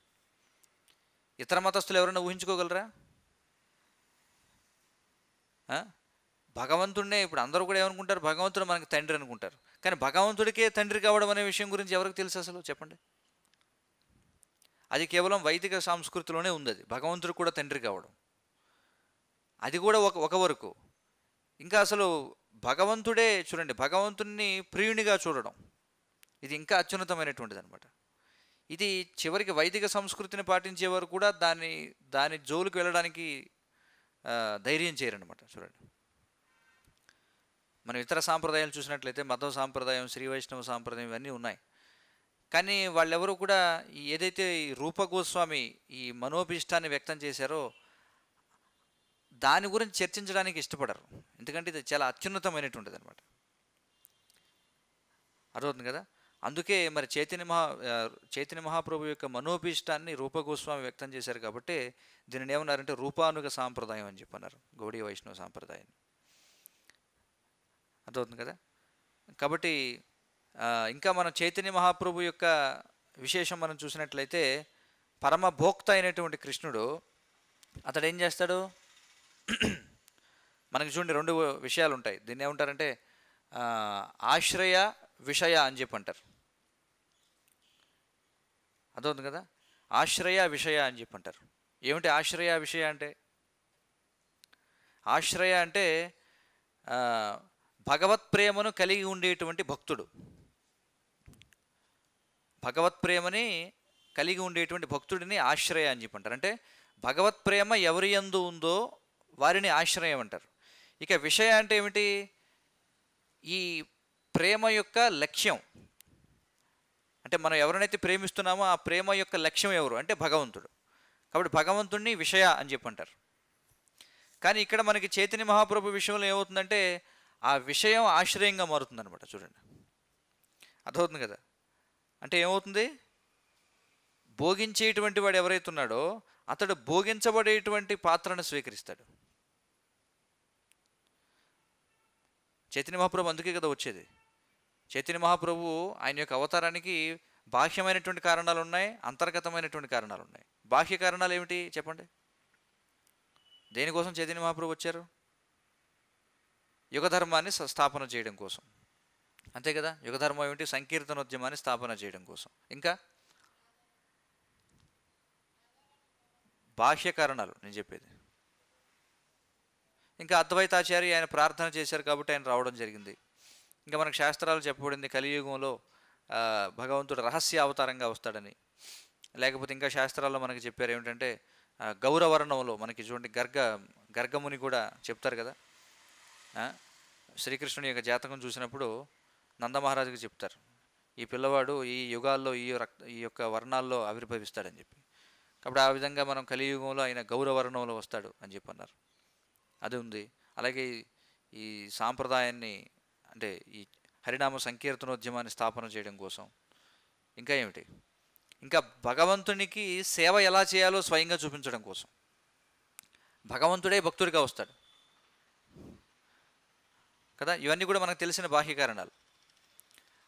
ఇతర మతస్థులు ఎవరైనా ఊహించుకోగలరా భగవంతుడినే ఇప్పుడు అందరూ కూడా ఏమనుకుంటారు భగవంతుడు మనకి తండ్రి అనుకుంటారు కానీ భగవంతుడికే తండ్రి కావడం అనే విషయం గురించి ఎవరికి తెలుసు అసలు చెప్పండి అది కేవలం వైదిక సంస్కృతిలోనే ఉంది అది భగవంతుడు కూడా తండ్రి కావడం అది కూడా ఒక ఒక వరకు ఇంకా అసలు భగవంతుడే చూడండి భగవంతుణ్ణి ప్రియునిగా చూడడం ఇది ఇంకా అత్యున్నతమైనటువంటిది అనమాట ఇది చివరికి వైదిక సంస్కృతిని పాటించేవారు కూడా దాని దాని జోలికి వెళ్ళడానికి ధైర్యం చేయరనమాట చూడండి మనం ఇతర సాంప్రదాయాలు చూసినట్లయితే మతం సాంప్రదాయం శ్రీ వైష్ణవ సాంప్రదాయం ఇవన్నీ ఉన్నాయి కానీ వాళ్ళెవరూ కూడా ఏదైతే ఈ రూపగోస్వామి ఈ మనోభిష్టాన్ని వ్యక్తం చేశారో దాని గురించి చర్చించడానికి ఇష్టపడరు ఎందుకంటే ఇది చాలా అత్యున్నతమైనటువంటిది అనమాట అర్థమవుతుంది కదా అందుకే మరి చైతన్య మహా చైతన్య మహాప్రభు యొక్క మనోభీష్టాన్ని రూపగోస్వామి వ్యక్తం చేశారు కాబట్టి దీనిని ఏమన్నారంటే రూపానుగ సాంప్రదాయం అని చెప్పన్నారు గౌడీ వైష్ణవ సాంప్రదాయం అర్థమవుతుంది కదా కాబట్టి ఇంకా మనం చైతన్య మహాప్రభు యొక్క విశేషం మనం చూసినట్లయితే పరమభోక్త అయినటువంటి కృష్ణుడు అతడు ఏం చేస్తాడు మనకి చూడండి రెండు విషయాలు ఉంటాయి దీన్ని ఏమంటారంటే ఆశ్రయ విషయ అని చెప్పి అంటారు అర్థమవుతుంది కదా ఆశ్రయ విషయ అని చెప్పి అంటారు ఏమిటి ఆశ్రయ విషయ అంటే ఆశ్రయ అంటే భగవత్ ప్రేమను కలిగి ఉండేటువంటి భక్తుడు భగవత్ ప్రేమని కలిగి ఉండేటువంటి భక్తుడిని ఆశ్రయ అని చెప్పి అంటారు అంటే భగవత్ ప్రేమ ఎవరి ఎందు ఉందో వారిని ఆశ్రయం అంటారు ఇక విషయం అంటే ఏమిటి ఈ ప్రేమ యొక్క లక్ష్యం అంటే మనం ఎవరినైతే ప్రేమిస్తున్నామో ఆ ప్రేమ యొక్క లక్ష్యం ఎవరు అంటే భగవంతుడు కాబట్టి భగవంతుడిని విషయ అని చెప్పంటారు కానీ ఇక్కడ మనకి చైతన్య మహాప్రభు విషయంలో ఏమవుతుందంటే ఆ విషయం ఆశ్రయంగా మారుతుంది అనమాట చూడండి అర్థమవుతుంది కదా అంటే ఏమవుతుంది భోగించేటువంటి వాడు ఎవరైతే ఉన్నాడో అతడు భోగించబడేటువంటి పాత్రను స్వీకరిస్తాడు చైతన్య మహాప్రభు అందుకే కదా వచ్చేది చైతన్య మహాప్రభు ఆయన యొక్క అవతారానికి బాహ్యమైనటువంటి కారణాలు ఉన్నాయి అంతర్గతమైనటువంటి కారణాలు ఉన్నాయి బాహ్య కారణాలు ఏమిటి చెప్పండి దేనికోసం చైతన్య మహాప్రభు వచ్చారు యుగధర్మాన్ని స్థాపన చేయడం కోసం అంతే కదా యుగధర్మం ఏమిటి సంకీర్తనోద్యమాన్ని స్థాపన చేయడం కోసం ఇంకా బాహ్య కారణాలు నేను చెప్పేది ఇంకా అద్వైతాచారి ఆయన ప్రార్థన చేశారు కాబట్టి ఆయన రావడం జరిగింది ఇంకా మనకు శాస్త్రాలు చెప్పబడింది కలియుగంలో భగవంతుడు రహస్య అవతారంగా వస్తాడని లేకపోతే ఇంకా శాస్త్రాల్లో మనకి చెప్పారు ఏమిటంటే గౌరవర్ణంలో మనకి చూడండి గర్గ గర్గముని కూడా చెప్తారు కదా శ్రీకృష్ణుని యొక్క జాతకం చూసినప్పుడు నందమహారాజుకి చెప్తారు ఈ పిల్లవాడు ఈ యుగాల్లో ఈ రక్ ఈ యొక్క వర్ణాల్లో ఆవిర్భవిస్తాడని చెప్పి కాబట్టి ఆ విధంగా మనం కలియుగంలో ఆయన గౌరవర్ణంలో వస్తాడు అని చెప్పి అది ఉంది అలాగే ఈ సాంప్రదాయాన్ని అంటే ఈ హరినామ సంకీర్తనోద్యమాన్ని స్థాపన చేయడం కోసం ఇంకా ఏమిటి ఇంకా భగవంతునికి సేవ ఎలా చేయాలో స్వయంగా చూపించడం కోసం భగవంతుడే భక్తుడిగా వస్తాడు కదా ఇవన్నీ కూడా మనకు తెలిసిన బాహ్య కారణాలు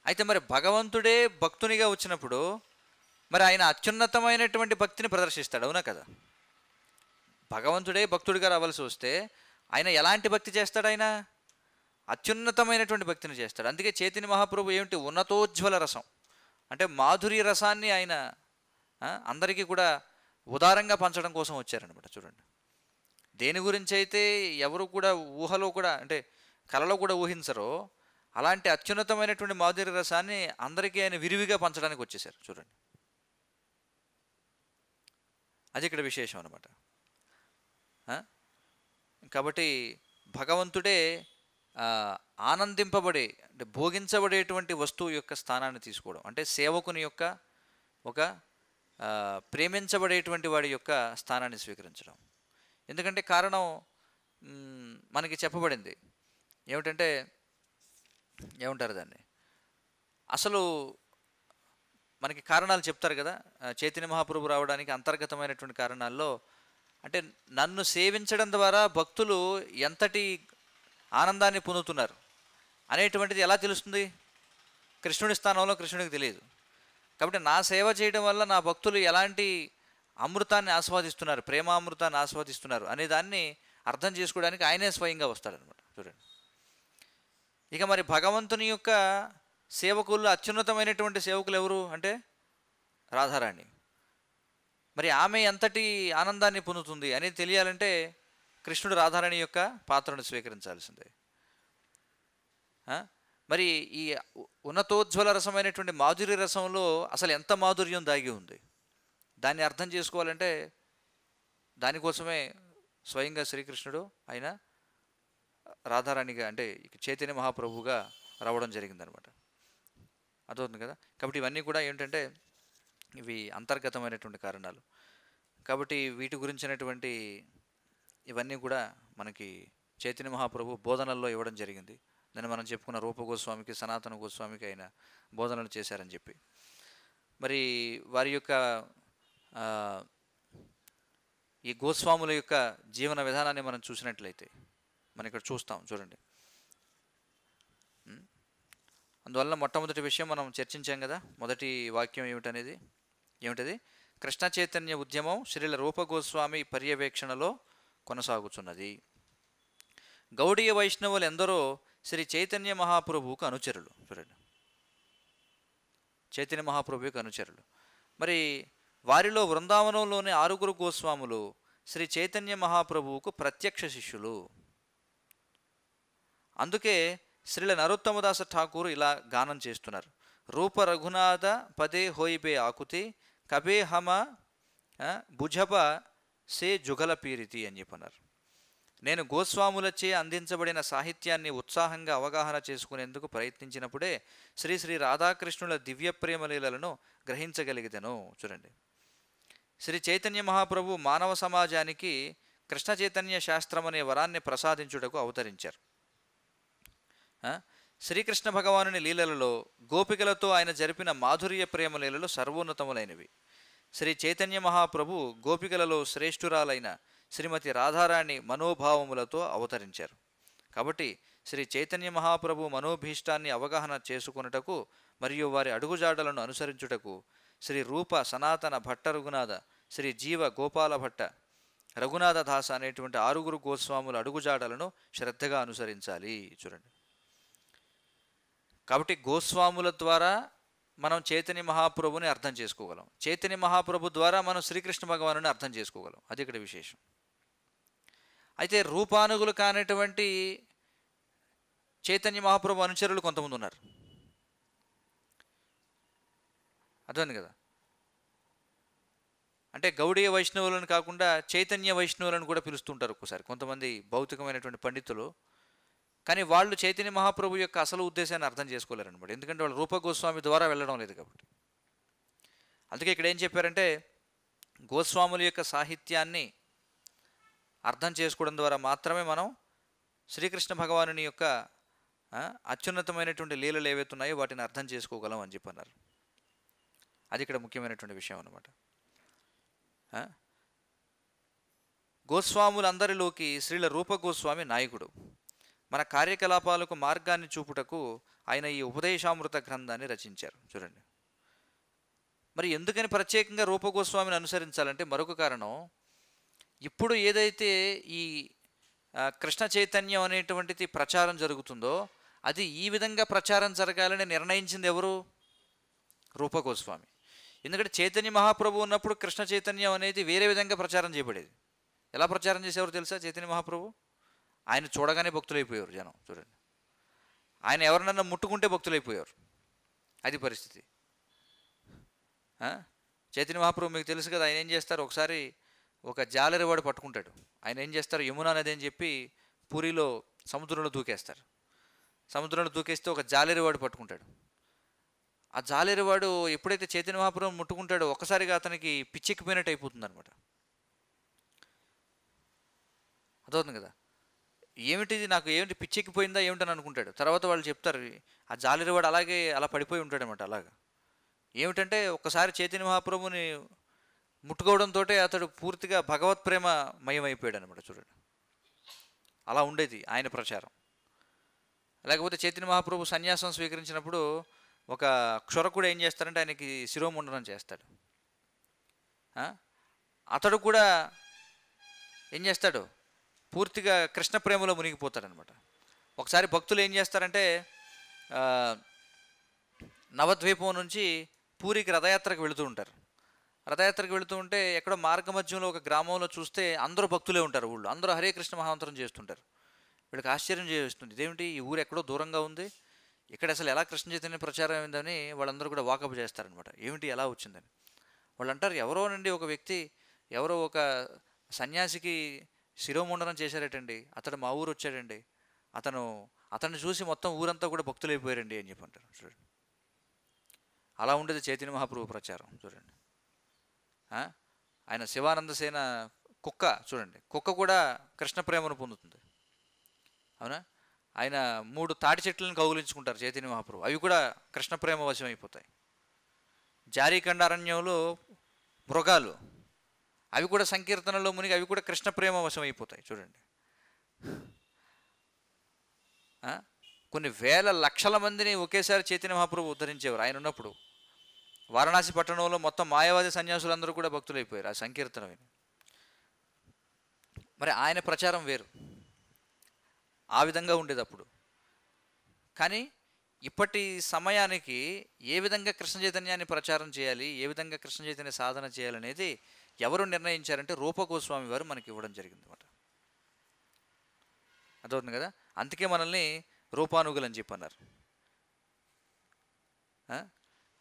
అయితే మరి భగవంతుడే భక్తునిగా వచ్చినప్పుడు మరి ఆయన అత్యున్నతమైనటువంటి భక్తిని ప్రదర్శిస్తాడు అవునా కదా భగవంతుడే భక్తుడిగా రావాల్సి వస్తే ఆయన ఎలాంటి భక్తి చేస్తాడు ఆయన అత్యున్నతమైనటువంటి భక్తిని చేస్తాడు అందుకే చేతిని మహాప్రభు ఏమిటి ఉన్నతోజ్వల రసం అంటే మాధురి రసాన్ని ఆయన అందరికీ కూడా ఉదారంగా పంచడం కోసం వచ్చారనమాట చూడండి దేని గురించి అయితే ఎవరు కూడా ఊహలో కూడా అంటే కళలో కూడా ఊహించరో అలాంటి అత్యున్నతమైనటువంటి మాధురి రసాన్ని అందరికీ ఆయన విరివిగా పంచడానికి వచ్చేసారు చూడండి అది ఇక్కడ విశేషం అనమాట కాబట్టి భగవంతుడే ఆనందింపబడే అంటే భోగించబడేటువంటి వస్తువు యొక్క స్థానాన్ని తీసుకోవడం అంటే సేవకుని యొక్క ఒక ప్రేమించబడేటువంటి వాడి యొక్క స్థానాన్ని స్వీకరించడం ఎందుకంటే కారణం మనకి చెప్పబడింది ఏమిటంటే ఏమంటారు దాన్ని అసలు మనకి కారణాలు చెప్తారు కదా చైతన్య మహాప్రభు రావడానికి అంతర్గతమైనటువంటి కారణాల్లో అంటే నన్ను సేవించడం ద్వారా భక్తులు ఎంతటి ఆనందాన్ని పొందుతున్నారు అనేటువంటిది ఎలా తెలుస్తుంది కృష్ణుడి స్థానంలో కృష్ణుడికి తెలియదు కాబట్టి నా సేవ చేయడం వల్ల నా భక్తులు ఎలాంటి అమృతాన్ని ఆస్వాదిస్తున్నారు ప్రేమామృతాన్ని ఆస్వాదిస్తున్నారు అనే దాన్ని అర్థం చేసుకోవడానికి ఆయనే స్వయంగా వస్తాడనమాట చూడండి ఇక మరి భగవంతుని యొక్క సేవకుల్లో అత్యున్నతమైనటువంటి సేవకులు ఎవరు అంటే రాధారాణి మరి ఆమె ఎంతటి ఆనందాన్ని పొందుతుంది అనేది తెలియాలంటే కృష్ణుడు రాధారాణి యొక్క పాత్రను స్వీకరించాల్సిందే మరి ఈ ఉన్నతోజ్వల రసమైనటువంటి మాధుర్య రసంలో అసలు ఎంత మాధుర్యం దాగి ఉంది దాన్ని అర్థం చేసుకోవాలంటే దానికోసమే స్వయంగా శ్రీకృష్ణుడు ఆయన రాధారాణిగా అంటే చైతన్య మహాప్రభువుగా రావడం జరిగిందనమాట అర్థమవుతుంది కదా కాబట్టి ఇవన్నీ కూడా ఏంటంటే ఇవి అంతర్గతమైనటువంటి కారణాలు కాబట్టి వీటి గురించినటువంటి ఇవన్నీ కూడా మనకి చైతన్య మహాప్రభు బోధనల్లో ఇవ్వడం జరిగింది దాన్ని మనం చెప్పుకున్న రూప గోస్వామికి సనాతన గోస్వామికి ఆయన బోధనలు చేశారని చెప్పి మరి వారి యొక్క ఈ గోస్వాముల యొక్క జీవన విధానాన్ని మనం చూసినట్లయితే మనం ఇక్కడ చూస్తాం చూడండి అందువల్ల మొట్టమొదటి విషయం మనం చర్చించాం కదా మొదటి వాక్యం ఏమిటనేది ఏమిటది కృష్ణ చైతన్య ఉద్యమం శ్రీల రూపగోస్వామి పర్యవేక్షణలో కొనసాగుతున్నది గౌడీయ వైష్ణవులు ఎందరో శ్రీ చైతన్య మహాప్రభువుకు అనుచరులు చూడండి చైతన్య మహాప్రభువుకు అనుచరులు మరి వారిలో వృందావనంలోని ఆరుగురు గోస్వాములు శ్రీ చైతన్య మహాప్రభువుకు ప్రత్యక్ష శిష్యులు అందుకే శ్రీల నరోత్తమదాస ఠాకూర్ ఇలా గానం చేస్తున్నారు రూప రఘునాథ పదే హోయిబే ఆకుతి కబే హమ భుజబ సే జుగల పీరితి అని చెప్పన్నారు నేను గోస్వాములచే అందించబడిన సాహిత్యాన్ని ఉత్సాహంగా అవగాహన చేసుకునేందుకు ప్రయత్నించినప్పుడే శ్రీ శ్రీ రాధాకృష్ణుల దివ్య ప్రేమలీలను గ్రహించగలిగిదను చూడండి శ్రీ చైతన్య మహాప్రభు మానవ సమాజానికి కృష్ణ చైతన్య శాస్త్రం అనే వరాన్ని ప్రసాదించుటకు అవతరించారు శ్రీకృష్ణ భగవానుని లీలలలో గోపికలతో ఆయన జరిపిన మాధుర్య ప్రేమ లీలలు సర్వోన్నతములైనవి శ్రీ చైతన్య మహాప్రభు గోపికలలో శ్రేష్ఠురాలైన శ్రీమతి రాధారాణి మనోభావములతో అవతరించారు కాబట్టి శ్రీ చైతన్య మహాప్రభు మనోభీష్టాన్ని అవగాహన చేసుకున్నటకు మరియు వారి అడుగుజాడలను అనుసరించుటకు శ్రీ రూప సనాతన భట్ట రఘునాథ శ్రీ జీవ గోపాల భట్ట రఘునాథ దాస అనేటువంటి ఆరుగురు గోస్వాముల అడుగుజాడలను శ్రద్ధగా అనుసరించాలి చూడండి కాబట్టి గోస్వాముల ద్వారా మనం చైతన్య మహాప్రభుని అర్థం చేసుకోగలం చైతన్య మహాప్రభు ద్వారా మనం శ్రీకృష్ణ భగవాను అర్థం చేసుకోగలం అది ఇక్కడ విశేషం అయితే రూపానుగులు కానిటువంటి చైతన్య మహాప్రభు అనుచరులు కొంతమంది ఉన్నారు అర్థమైంది కదా అంటే గౌడీయ వైష్ణవులను కాకుండా చైతన్య వైష్ణవులను కూడా పిలుస్తుంటారు ఒక్కోసారి కొంతమంది భౌతికమైనటువంటి పండితులు కానీ వాళ్ళు చైతన్య మహాప్రభు యొక్క అసలు ఉద్దేశాన్ని అర్థం చేసుకోలేరనమాట ఎందుకంటే వాళ్ళు రూపగోస్వామి ద్వారా వెళ్ళడం లేదు కాబట్టి అందుకే ఇక్కడ ఏం చెప్పారంటే గోస్వాముల యొక్క సాహిత్యాన్ని అర్థం చేసుకోవడం ద్వారా మాత్రమే మనం శ్రీకృష్ణ భగవాను యొక్క అత్యున్నతమైనటువంటి లీలలు ఉన్నాయో వాటిని అర్థం చేసుకోగలం అని చెప్పన్నారు అది ఇక్కడ ముఖ్యమైనటువంటి విషయం అనమాట గోస్వాములందరిలోకి శ్రీల రూపగోస్వామి నాయకుడు మన కార్యకలాపాలకు మార్గాన్ని చూపుటకు ఆయన ఈ ఉపదేశామృత గ్రంథాన్ని రచించారు చూడండి మరి ఎందుకని ప్రత్యేకంగా రూపగోస్వామిని అనుసరించాలంటే మరొక కారణం ఇప్పుడు ఏదైతే ఈ కృష్ణ చైతన్యం అనేటువంటిది ప్రచారం జరుగుతుందో అది ఈ విధంగా ప్రచారం జరగాలని నిర్ణయించింది ఎవరు రూపగోస్వామి ఎందుకంటే చైతన్య మహాప్రభు ఉన్నప్పుడు కృష్ణ చైతన్యం అనేది వేరే విధంగా ప్రచారం చేయబడేది ఎలా ప్రచారం చేసేవారు తెలుసా చైతన్య మహాప్రభు ఆయన చూడగానే భక్తులైపోయారు జనం చూడండి ఆయన ఎవరినన్నా ముట్టుకుంటే భక్తులైపోయారు అది పరిస్థితి చైతన్య మహాప్రభు మీకు తెలుసు కదా ఆయన ఏం చేస్తారు ఒకసారి ఒక జాలరి వాడు పట్టుకుంటాడు ఆయన ఏం చేస్తారు యమున అనేది అని చెప్పి పూరిలో సముద్రంలో దూకేస్తారు సముద్రంలో దూకేస్తే ఒక వాడు పట్టుకుంటాడు ఆ వాడు ఎప్పుడైతే చైతన్య మహాపురం ముట్టుకుంటాడో ఒక్కసారిగా అతనికి పిచ్చెక్కిపోయినట్టు అయిపోతుంది అనమాట అదవుతుంది కదా ఏమిటిది నాకు ఏమిటి పిచ్చెక్కిపోయిందా ఏమిటని అనుకుంటాడు తర్వాత వాళ్ళు చెప్తారు ఆ జాలిరవాడు అలాగే అలా పడిపోయి ఉంటాడనమాట అలాగా ఏమిటంటే ఒక్కసారి చైతన్య మహాప్రభుని ముట్టుకోవడంతో అతడు పూర్తిగా భగవత్ ప్రేమ మయమైపోయాడు అనమాట చూడండి అలా ఉండేది ఆయన ప్రచారం లేకపోతే చైతన్య మహాప్రభు సన్యాసం స్వీకరించినప్పుడు ఒక క్షురకుడు ఏం చేస్తారంటే ఆయనకి శిరోముండనం చేస్తాడు అతడు కూడా ఏం చేస్తాడు పూర్తిగా కృష్ణ ప్రేమలో మునిగిపోతాడనమాట ఒకసారి భక్తులు ఏం చేస్తారంటే నవద్వీపం నుంచి పూరికి రథయాత్రకు వెళుతూ ఉంటారు రథయాత్రకు వెళుతూ ఉంటే ఎక్కడో మార్గ మధ్యంలో ఒక గ్రామంలో చూస్తే అందరూ భక్తులే ఉంటారు ఊళ్ళో అందరూ హరే కృష్ణ మహామంత్రం చేస్తుంటారు వీళ్ళకి ఆశ్చర్యం చేస్తుంది ఇదేమిటి ఈ ఊరు ఎక్కడో దూరంగా ఉంది ఇక్కడ అసలు ఎలా కృష్ణ చైతన్య ప్రచారం అయిందని వాళ్ళందరూ కూడా వాకప్ చేస్తారనమాట ఏమిటి ఎలా వచ్చిందని వాళ్ళు అంటారు ఎవరో నుండి ఒక వ్యక్తి ఎవరో ఒక సన్యాసికి శిరోముండనం చేశారటండి అతడు మా ఊరు వచ్చాడండి అతను అతన్ని చూసి మొత్తం ఊరంతా కూడా భక్తులైపోయారండి అని చెప్పి అంటారు చూడండి అలా ఉండేది చైతన్య మహాప్రభు ప్రచారం చూడండి ఆయన శివానంద సేన కుక్క చూడండి కుక్క కూడా కృష్ణ ప్రేమను పొందుతుంది అవునా ఆయన మూడు తాటి చెట్లను కౌగులించుకుంటారు చైతన్య మహాప్రభు అవి కూడా కృష్ణ ప్రేమ వశమైపోతాయి జారీకండ అరణ్యంలో మృగాలు అవి కూడా సంకీర్తనలో మునిగి అవి కూడా కృష్ణ ప్రేమ వశమైపోతాయి చూడండి కొన్ని వేల లక్షల మందిని ఒకేసారి చైతన్య మహాప్రభు ఉద్ధరించేవారు ఆయన ఉన్నప్పుడు వారణాసి పట్టణంలో మొత్తం మాయావాది సన్యాసులందరూ కూడా భక్తులైపోయారు ఆ సంకీర్తన విని మరి ఆయన ప్రచారం వేరు ఆ విధంగా ఉండేది అప్పుడు కానీ ఇప్పటి సమయానికి ఏ విధంగా కృష్ణ చైతన్యాన్ని ప్రచారం చేయాలి ఏ విధంగా కృష్ణ చైతన్య సాధన చేయాలనేది ఎవరు నిర్ణయించారంటే రూపగోస్వామి వారు మనకి ఇవ్వడం జరిగింది అనమాట అర్థమవుతుంది కదా అందుకే మనల్ని రూపానుగులు అని చెప్పన్నారు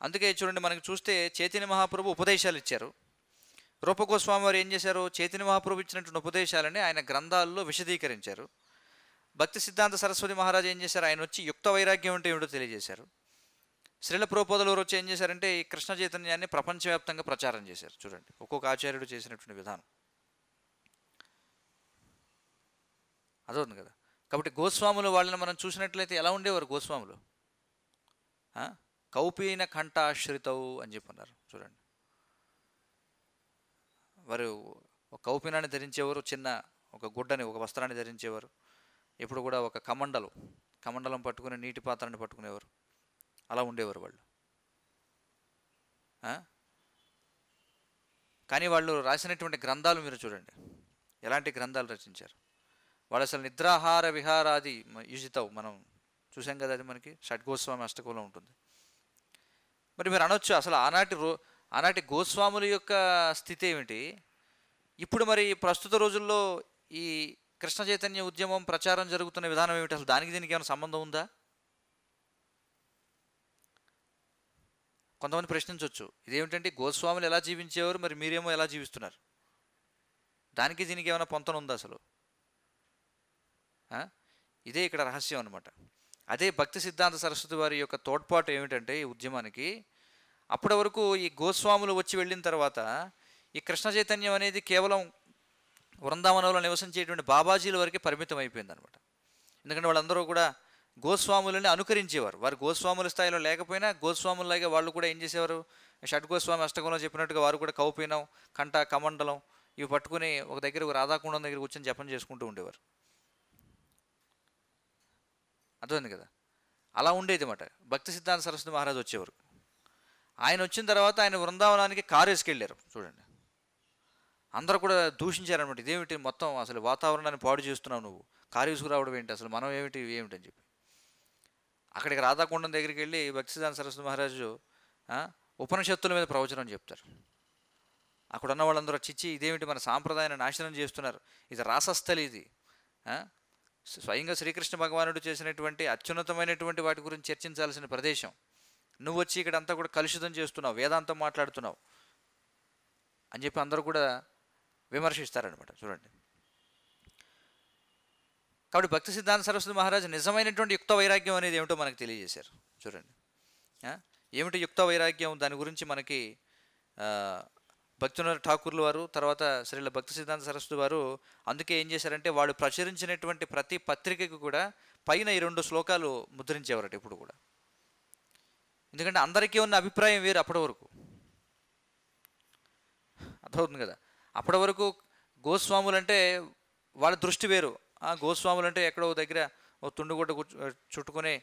అందుకే చూడండి మనకి చూస్తే చైతన్య మహాప్రభు ఉపదేశాలు ఇచ్చారు రూపగోస్వామి వారు ఏం చేశారు చైతన్య మహాప్రభు ఇచ్చినటువంటి ఉపదేశాలని ఆయన గ్రంథాల్లో విశదీకరించారు భక్తి సిద్ధాంత సరస్వతి మహారాజు ఏం చేశారు ఆయన వచ్చి యుక్త వైరాగ్యం అంటే ఏమిటో తెలియజేశారు శ్రీల ప్రోపోదలూరు వచ్చి ఏం చేశారంటే ఈ కృష్ణ చైతన్యాన్ని ప్రపంచవ్యాప్తంగా ప్రచారం చేశారు చూడండి ఒక్కొక్క ఆచార్యుడు చేసినటువంటి విధానం అదవుతుంది కదా కాబట్టి గోస్వాములు వాళ్ళని మనం చూసినట్లయితే ఎలా ఉండేవారు గోస్వాములు కౌపీన కంఠాశ్రితవు అని చెప్పన్నారు చూడండి వారు ఒక కౌపీనాన్ని ధరించేవారు చిన్న ఒక గుడ్డని ఒక వస్త్రాన్ని ధరించేవారు ఇప్పుడు కూడా ఒక కమండలు కమండలం పట్టుకుని నీటి పాత్రని పట్టుకునేవారు అలా ఉండేవారు వాళ్ళు కానీ వాళ్ళు రాసినటువంటి గ్రంథాలు మీరు చూడండి ఎలాంటి గ్రంథాలు రచించారు వాళ్ళు అసలు నిద్రాహార విహారాది యుజితవు మనం చూసాం కదా అది మనకి షడ్గోస్వామి అష్టకూలం ఉంటుంది మరి మీరు అనొచ్చు అసలు ఆనాటి రో ఆనాటి గోస్వాముల యొక్క స్థితి ఏమిటి ఇప్పుడు మరి ప్రస్తుత రోజుల్లో ఈ కృష్ణ చైతన్య ఉద్యమం ప్రచారం జరుగుతున్న విధానం ఏమిటి అసలు దానికి దీనికి ఏమైనా సంబంధం ఉందా కొంతమంది ప్రశ్నించవచ్చు ఇదేమిటంటే గోస్వాములు ఎలా జీవించేవారు మరి మీరేమో ఎలా జీవిస్తున్నారు దానికి దీనికి ఏమైనా పొంతన ఉందా అసలు ఇదే ఇక్కడ రహస్యం అనమాట అదే భక్తి సిద్ధాంత సరస్వతి వారి యొక్క తోడ్పాటు ఏమిటంటే ఈ ఉద్యమానికి అప్పటి వరకు ఈ గోస్వాములు వచ్చి వెళ్ళిన తర్వాత ఈ కృష్ణ చైతన్యం అనేది కేవలం వృందావనంలో నివసించేటువంటి బాబాజీల వరకే పరిమితం అయిపోయింది అనమాట ఎందుకంటే వాళ్ళందరూ కూడా గోస్వాములని అనుకరించేవారు వారు గోస్వాముల స్థాయిలో లేకపోయినా గోస్వాములాగే వాళ్ళు కూడా ఏం చేసేవారు షడ్గోస్వామి అష్టకంలో చెప్పినట్టుగా వారు కూడా కౌపీనం కంట కమండలం ఇవి పట్టుకుని ఒక దగ్గర ఒక రాధాకుండం దగ్గర కూర్చొని జపం చేసుకుంటూ ఉండేవారు అర్థమైంది కదా అలా ఉండేది అనమాట భక్తి సిద్ధాంత సరస్వతి మహారాజ్ వచ్చేవారు ఆయన వచ్చిన తర్వాత ఆయన బృందావనానికి కారు వేసుకెళ్ళారు చూడండి అందరూ కూడా దూషించారనమాట ఇదేమిటి మొత్తం అసలు వాతావరణాన్ని పాడు చేస్తున్నావు నువ్వు కారు తీసుకురావడం ఏంటి అసలు మనం ఏమిటి ఏమిటని చెప్పి అక్కడికి రాధాకుండం దగ్గరికి వెళ్ళి భక్తిదాన సరస్వతి మహారాజు ఉపనిషత్తుల మీద ప్రవచనం చెప్తారు అక్కడ ఉన్న వాళ్ళందరూ వచ్చిచ్చి ఇదేమిటి మన సాంప్రదాయాన్ని నాశనం చేస్తున్నారు ఇది రాసస్థలి ఇది స్వయంగా శ్రీకృష్ణ భగవానుడు చేసినటువంటి అత్యున్నతమైనటువంటి వాటి గురించి చర్చించాల్సిన ప్రదేశం నువ్వు వచ్చి ఇక్కడ అంతా కూడా కలుషితం చేస్తున్నావు వేదాంతం మాట్లాడుతున్నావు అని చెప్పి అందరూ కూడా విమర్శిస్తారనమాట చూడండి కాబట్టి భక్తి సిద్ధాంత సరస్వతి మహారాజు నిజమైనటువంటి యుక్త వైరాగ్యం అనేది ఏమిటో మనకు తెలియజేశారు చూడండి ఏమిటి యుక్త వైరాగ్యం దాని గురించి మనకి భక్తునర ఠాకూర్లు వారు తర్వాత శ్రీల భక్తి సిద్ధాంత సరస్వతి వారు అందుకే ఏం చేశారంటే వాడు ప్రచురించినటువంటి ప్రతి పత్రికకు కూడా పైన ఈ రెండు శ్లోకాలు ముద్రించేవారట ఇప్పుడు కూడా ఎందుకంటే అందరికీ ఉన్న అభిప్రాయం వేరు అప్పటి వరకు అర్థమవుతుంది కదా అప్పటి వరకు గోస్వాములు అంటే వాళ్ళ దృష్టి వేరు ఆ గోస్వాములు అంటే ఎక్కడో దగ్గర ఓ తుండుగుడ్డ చుట్టుకునే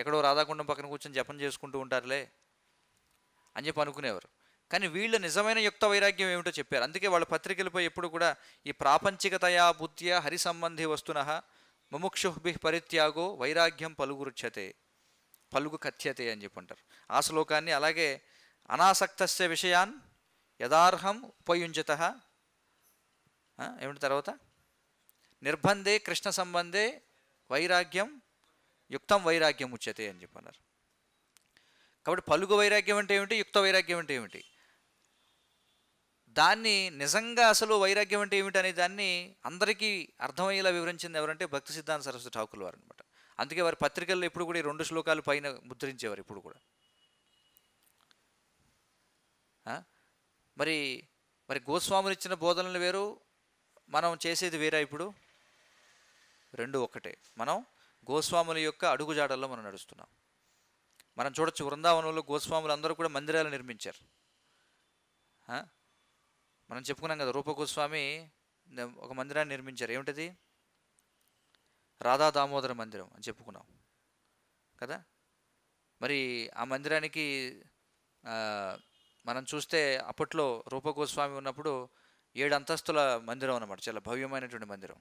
ఎక్కడో రాధాకుండం పక్కన కూర్చొని జపం చేసుకుంటూ ఉంటారులే అని చెప్పి అనుకునేవారు కానీ వీళ్ళ నిజమైన యుక్త వైరాగ్యం ఏమిటో చెప్పారు అందుకే వాళ్ళ పత్రికలపై ఎప్పుడు కూడా ఈ ప్రాపంచికతయా బుద్ధ్య హరి సంబంధి వస్తున ముముక్షుభి పరిత్యాగో వైరాగ్యం పలుగురుచ్యతే పలుగు కథ్యతే అని చెప్పి అంటారు ఆ శ్లోకాన్ని అలాగే అనాసక్తస్య విషయాన్ యథార్హం ఉపయుంజత ఏమిటి తర్వాత నిర్బంధే కృష్ణ సంబంధే వైరాగ్యం యుక్తం వైరాగ్యం ఉచ్యతే అని చెప్పన్నారు కాబట్టి పలుగు వైరాగ్యం అంటే ఏమిటి యుక్త వైరాగ్యం అంటే ఏమిటి దాన్ని నిజంగా అసలు వైరాగ్యం అంటే ఏమిటి అనే దాన్ని అందరికీ అర్థమయ్యేలా వివరించింది ఎవరంటే భక్తి సిద్ధాంత సరస్వతి ఠాకులు వారు అనమాట అందుకే వారి పత్రికల్లో ఎప్పుడు కూడా ఈ రెండు శ్లోకాలు పైన ముద్రించేవారు ఇప్పుడు కూడా మరి మరి గోస్వాములు ఇచ్చిన బోధనలు వేరు మనం చేసేది వేరా ఇప్పుడు రెండు ఒకటే మనం గోస్వాముల యొక్క అడుగుజాడల్లో మనం నడుస్తున్నాం మనం చూడొచ్చు వృందావనంలో గోస్వాములు అందరూ కూడా మందిరాలు నిర్మించారు మనం చెప్పుకున్నాం కదా రూప గోస్వామి ఒక మందిరాన్ని నిర్మించారు ఏమిటది రాధా దామోదర మందిరం అని చెప్పుకున్నాం కదా మరి ఆ మందిరానికి మనం చూస్తే అప్పట్లో రూపగోస్వామి ఉన్నప్పుడు ఏడు అంతస్తుల మందిరం అన్నమాట చాలా భవ్యమైనటువంటి మందిరం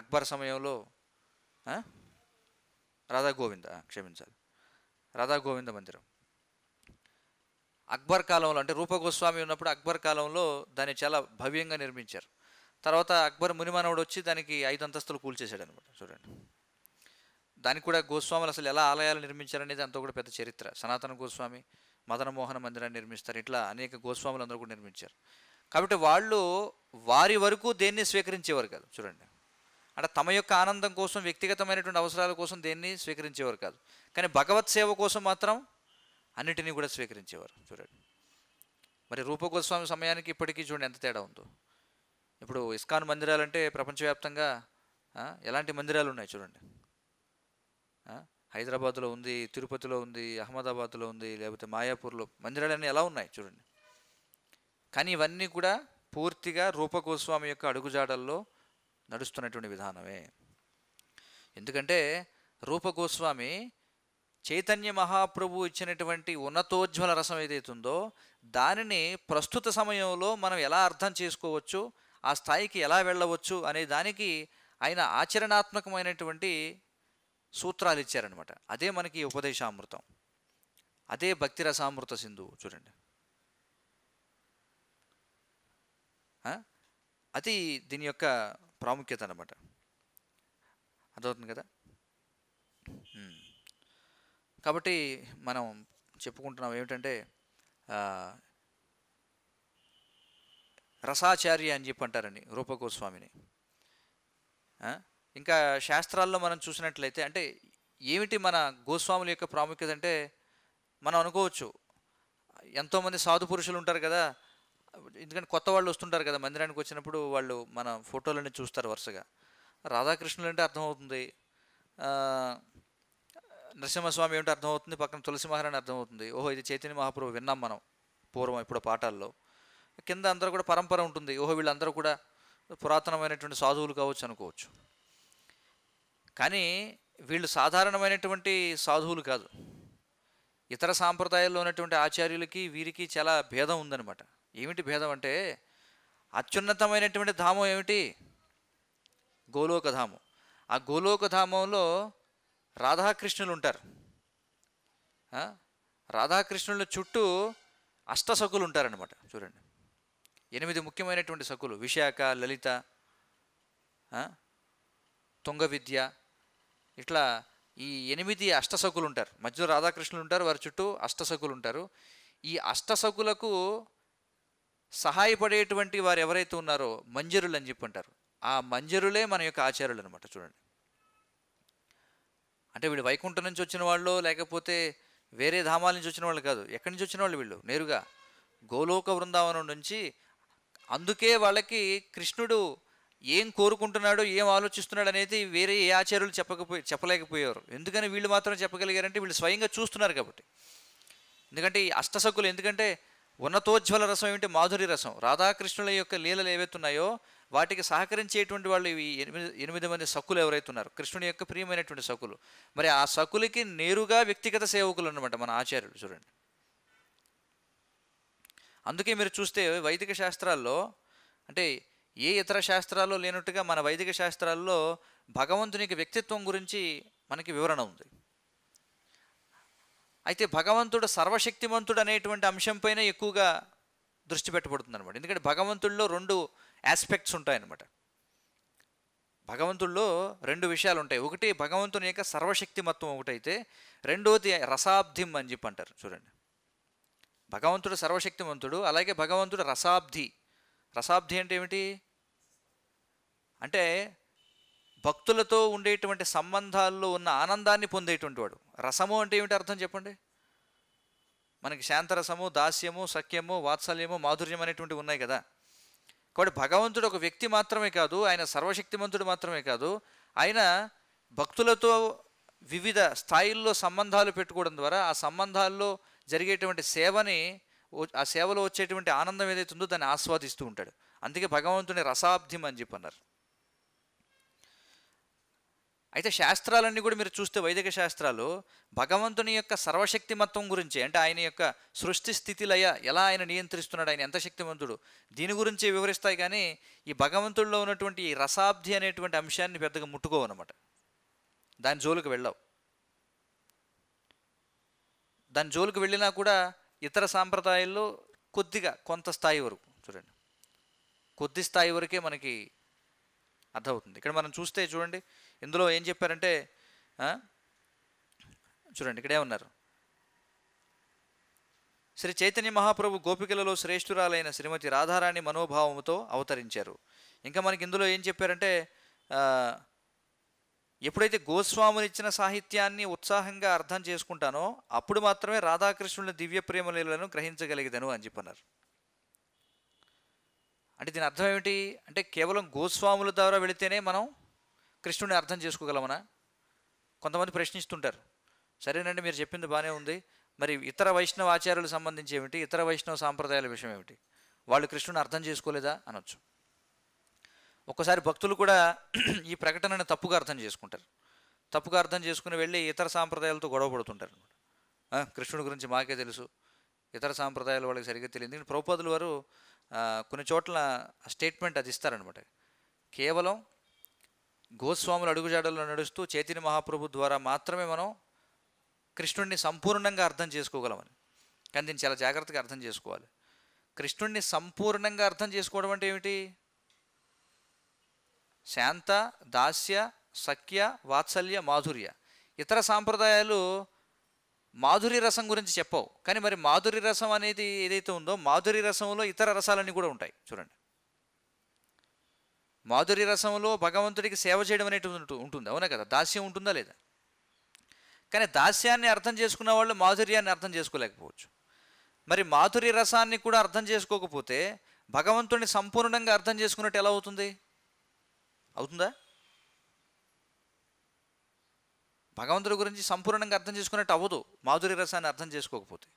అక్బర్ సమయంలో రాధా గోవింద క్షమించాలి రాధా గోవింద మందిరం అక్బర్ కాలంలో అంటే రూపగోస్వామి ఉన్నప్పుడు అక్బర్ కాలంలో దాన్ని చాలా భవ్యంగా నిర్మించారు తర్వాత అక్బర్ మునిమానవుడు వచ్చి దానికి ఐదు అంతస్తులు కూల్చేశాడు అనమాట చూడండి దానికి కూడా గోస్వాములు అసలు ఎలా ఆలయాలు నిర్మించారనేది అంతా కూడా పెద్ద చరిత్ర సనాతన గోస్వామి మదనమోహన మందిరాన్ని నిర్మిస్తారు ఇట్లా అనేక గోస్వాములు అందరూ కూడా నిర్మించారు కాబట్టి వాళ్ళు వారి వరకు దేన్ని స్వీకరించేవారు కాదు చూడండి అంటే తమ యొక్క ఆనందం కోసం వ్యక్తిగతమైనటువంటి అవసరాల కోసం దేన్ని స్వీకరించేవారు కాదు కానీ భగవత్ సేవ కోసం మాత్రం అన్నిటినీ కూడా స్వీకరించేవారు చూడండి మరి రూపగోస్వామి సమయానికి ఇప్పటికీ చూడండి ఎంత తేడా ఉందో ఇప్పుడు ఇస్కాన్ మందిరాలంటే ప్రపంచవ్యాప్తంగా ఎలాంటి మందిరాలు ఉన్నాయి చూడండి హైదరాబాద్లో ఉంది తిరుపతిలో ఉంది అహ్మదాబాద్లో ఉంది లేకపోతే మాయాపూర్లో మందిరాలన్నీ ఎలా ఉన్నాయి చూడండి కానీ ఇవన్నీ కూడా పూర్తిగా రూపగోస్వామి యొక్క అడుగుజాడల్లో నడుస్తున్నటువంటి విధానమే ఎందుకంటే రూపగోస్వామి చైతన్య మహాప్రభు ఇచ్చినటువంటి ఉన్నతోజ్వల రసం ఏదైతుందో దానిని ప్రస్తుత సమయంలో మనం ఎలా అర్థం చేసుకోవచ్చు ఆ స్థాయికి ఎలా వెళ్ళవచ్చు అనే దానికి ఆయన ఆచరణాత్మకమైనటువంటి సూత్రాలు ఇచ్చారనమాట అదే మనకి ఉపదేశామృతం అదే భక్తి రసామృత సింధు చూడండి అది దీని యొక్క ప్రాముఖ్యత అనమాట అర్థమవుతుంది కదా కాబట్టి మనం చెప్పుకుంటున్నాం ఏమిటంటే రసాచార్య అని చెప్పి అంటారండి రూపగోస్వామిని ఇంకా శాస్త్రాల్లో మనం చూసినట్లయితే అంటే ఏమిటి మన గోస్వాముల యొక్క ప్రాముఖ్యత అంటే మనం అనుకోవచ్చు ఎంతోమంది సాధు పురుషులు ఉంటారు కదా ఎందుకంటే కొత్త వాళ్ళు వస్తుంటారు కదా మందిరానికి వచ్చినప్పుడు వాళ్ళు మన ఫోటోలన్నీ చూస్తారు వరుసగా రాధాకృష్ణులు అంటే అర్థమవుతుంది నరసింహస్వామి ఏమిటి అర్థమవుతుంది పక్కన తులసి మహారాణి అర్థమవుతుంది ఓహో ఇది చైతన్య మహాప్రభు విన్నాం మనం పూర్వం ఇప్పుడు పాఠాల్లో కింద అందరూ కూడా పరంపర ఉంటుంది ఓహో వీళ్ళందరూ కూడా పురాతనమైనటువంటి సాధువులు కావచ్చు అనుకోవచ్చు కానీ వీళ్ళు సాధారణమైనటువంటి సాధువులు కాదు ఇతర సాంప్రదాయాల్లో ఉన్నటువంటి ఆచార్యులకి వీరికి చాలా భేదం ఉందన్నమాట ఏమిటి భేదం అంటే అత్యున్నతమైనటువంటి ధామం ఏమిటి గోలోకధామం ఆ గోలోకధామంలో రాధాకృష్ణులు ఉంటారు రాధాకృష్ణుల చుట్టూ సకులు ఉంటారనమాట చూడండి ఎనిమిది ముఖ్యమైనటువంటి సకులు విశాఖ లలిత తుంగ విద్య ఇట్లా ఈ ఎనిమిది సకులు ఉంటారు మధ్యలో రాధాకృష్ణులు ఉంటారు వారి చుట్టూ అష్ట సకులు ఉంటారు ఈ సకులకు సహాయపడేటువంటి వారు ఎవరైతే ఉన్నారో మంజరులు అని చెప్పి అంటారు ఆ మంజరులే మన యొక్క ఆచార్యులు అనమాట చూడండి అంటే వీళ్ళు వైకుంఠం నుంచి వచ్చిన వాళ్ళు లేకపోతే వేరే ధామాల నుంచి వచ్చిన వాళ్ళు కాదు ఎక్కడి నుంచి వచ్చిన వాళ్ళు వీళ్ళు నేరుగా గోలోక బృందావనం నుంచి అందుకే వాళ్ళకి కృష్ణుడు ఏం కోరుకుంటున్నాడు ఏం ఆలోచిస్తున్నాడు అనేది వేరే ఏ ఆచార్యులు చెప్పకపోయి చెప్పలేకపోయారు ఎందుకని వీళ్ళు మాత్రం చెప్పగలిగారంటే వీళ్ళు స్వయంగా చూస్తున్నారు కాబట్టి ఎందుకంటే ఈ అష్టసకులు ఎందుకంటే ఉన్నతోజ్వల రసం ఏమిటి మాధురి రసం రాధాకృష్ణుల యొక్క లీలలు ఏవైతున్నాయో వాటికి సహకరించేటువంటి వాళ్ళు ఈ ఎనిమిది ఎనిమిది మంది సకులు ఎవరైతే ఉన్నారు కృష్ణుని యొక్క ప్రియమైనటువంటి సకులు మరి ఆ సకులకి నేరుగా వ్యక్తిగత సేవకులు అనమాట మన ఆచార్యులు చూడండి అందుకే మీరు చూస్తే వైదిక శాస్త్రాల్లో అంటే ఏ ఇతర శాస్త్రాల్లో లేనట్టుగా మన వైదిక శాస్త్రాల్లో భగవంతునికి వ్యక్తిత్వం గురించి మనకి వివరణ ఉంది అయితే భగవంతుడు సర్వశక్తిమంతుడు అనేటువంటి అంశం పైన ఎక్కువగా దృష్టి పెట్టబడుతుంది అనమాట ఎందుకంటే భగవంతుల్లో రెండు ఆస్పెక్ట్స్ ఉంటాయన్నమాట భగవంతుల్లో రెండు విషయాలు ఉంటాయి ఒకటి భగవంతుని యొక్క సర్వశక్తిమత్వం ఒకటైతే రెండోది రసాబ్ధిం అని చెప్పి అంటారు చూడండి భగవంతుడు సర్వశక్తిమంతుడు అలాగే భగవంతుడు రసాబ్ధి రసాబ్ధి అంటే ఏమిటి అంటే భక్తులతో ఉండేటువంటి సంబంధాల్లో ఉన్న ఆనందాన్ని పొందేటువంటి వాడు రసము అంటే ఏమిటి అర్థం చెప్పండి మనకి శాంతరసము దాస్యము సఖ్యము వాత్సల్యము మాధుర్యం అనేటువంటివి ఉన్నాయి కదా కాబట్టి భగవంతుడు ఒక వ్యక్తి మాత్రమే కాదు ఆయన సర్వశక్తిమంతుడు మాత్రమే కాదు ఆయన భక్తులతో వివిధ స్థాయిల్లో సంబంధాలు పెట్టుకోవడం ద్వారా ఆ సంబంధాల్లో జరిగేటువంటి సేవని ఆ సేవలో వచ్చేటువంటి ఆనందం ఏదైతే ఉందో దాన్ని ఆస్వాదిస్తూ ఉంటాడు అందుకే భగవంతుని రసాబ్ధిం అని చెప్పన్నారు అయితే శాస్త్రాలన్నీ కూడా మీరు చూస్తే వైదిక శాస్త్రాలు భగవంతుని యొక్క సర్వశక్తిమత్వం గురించి అంటే ఆయన యొక్క సృష్టి స్థితి లయ ఎలా ఆయన నియంత్రిస్తున్నాడు ఆయన ఎంత శక్తివంతుడు దీని గురించి వివరిస్తాయి కానీ ఈ భగవంతుడిలో ఉన్నటువంటి ఈ రసాబ్ది అనేటువంటి అంశాన్ని పెద్దగా అనమాట దాని జోలికి వెళ్ళవు దాని జోలికి వెళ్ళినా కూడా ఇతర సాంప్రదాయాల్లో కొద్దిగా కొంత స్థాయి వరకు చూడండి కొద్ది స్థాయి వరకే మనకి అర్థమవుతుంది ఇక్కడ మనం చూస్తే చూడండి ఇందులో ఏం చెప్పారంటే చూడండి ఇక్కడే ఉన్నారు శ్రీ చైతన్య మహాప్రభు గోపికలలో శ్రేష్ఠురాలైన శ్రీమతి రాధారాణి మనోభావంతో అవతరించారు ఇంకా మనకి ఇందులో ఏం చెప్పారంటే ఎప్పుడైతే గోస్వాములు ఇచ్చిన సాహిత్యాన్ని ఉత్సాహంగా అర్థం చేసుకుంటానో అప్పుడు మాత్రమే రాధాకృష్ణుని దివ్య ప్రేమలీలను గ్రహించగలిగదను అని చెప్పన్నారు అంటే దీని అర్థం ఏమిటి అంటే కేవలం గోస్వాముల ద్వారా వెళితేనే మనం కృష్ణుడిని అర్థం చేసుకోగలమనా కొంతమంది ప్రశ్నిస్తుంటారు సరేనండి మీరు చెప్పింది బాగానే ఉంది మరి ఇతర వైష్ణవ ఆచార్యులకు సంబంధించి ఏమిటి ఇతర వైష్ణవ సాంప్రదాయాల విషయం ఏమిటి వాళ్ళు కృష్ణుని అర్థం చేసుకోలేదా అనొచ్చు ఒక్కసారి భక్తులు కూడా ఈ ప్రకటనను తప్పుగా అర్థం చేసుకుంటారు తప్పుగా అర్థం చేసుకుని వెళ్ళి ఇతర సాంప్రదాయాలతో గొడవ పడుతుంటారు అనమాట కృష్ణుడి గురించి మాకే తెలుసు ఇతర సాంప్రదాయాలు వాళ్ళకి సరిగ్గా తెలియదు ప్రభుపాదులు వారు కొన్ని చోట్ల స్టేట్మెంట్ అది ఇస్తారనమాట కేవలం గోస్వాములు అడుగుజాడల్లో నడుస్తూ చైతన్య మహాప్రభు ద్వారా మాత్రమే మనం కృష్ణుడిని సంపూర్ణంగా అర్థం చేసుకోగలమని కానీ దీన్ని చాలా జాగ్రత్తగా అర్థం చేసుకోవాలి కృష్ణుడిని సంపూర్ణంగా అర్థం చేసుకోవడం అంటే ఏమిటి శాంత దాస్య సఖ్య వాత్సల్య మాధుర్య ఇతర సాంప్రదాయాలు మాధురి రసం గురించి చెప్పవు కానీ మరి మాధురి రసం అనేది ఏదైతే ఉందో మాధురి రసంలో ఇతర రసాలన్నీ కూడా ఉంటాయి చూడండి మాధురి రసంలో భగవంతుడికి సేవ చేయడం అనేటువంటి ఉంటుంది అవునా కదా దాస్యం ఉంటుందా లేదా కానీ దాస్యాన్ని అర్థం చేసుకున్న వాళ్ళు మాధుర్యాన్ని అర్థం చేసుకోలేకపోవచ్చు మరి మాధురి రసాన్ని కూడా అర్థం చేసుకోకపోతే భగవంతుడిని సంపూర్ణంగా అర్థం చేసుకున్నట్టు ఎలా అవుతుంది అవుతుందా భగవంతుడి గురించి సంపూర్ణంగా అర్థం చేసుకున్నట్టు అవ్వదు మాధురి రసాన్ని అర్థం చేసుకోకపోతే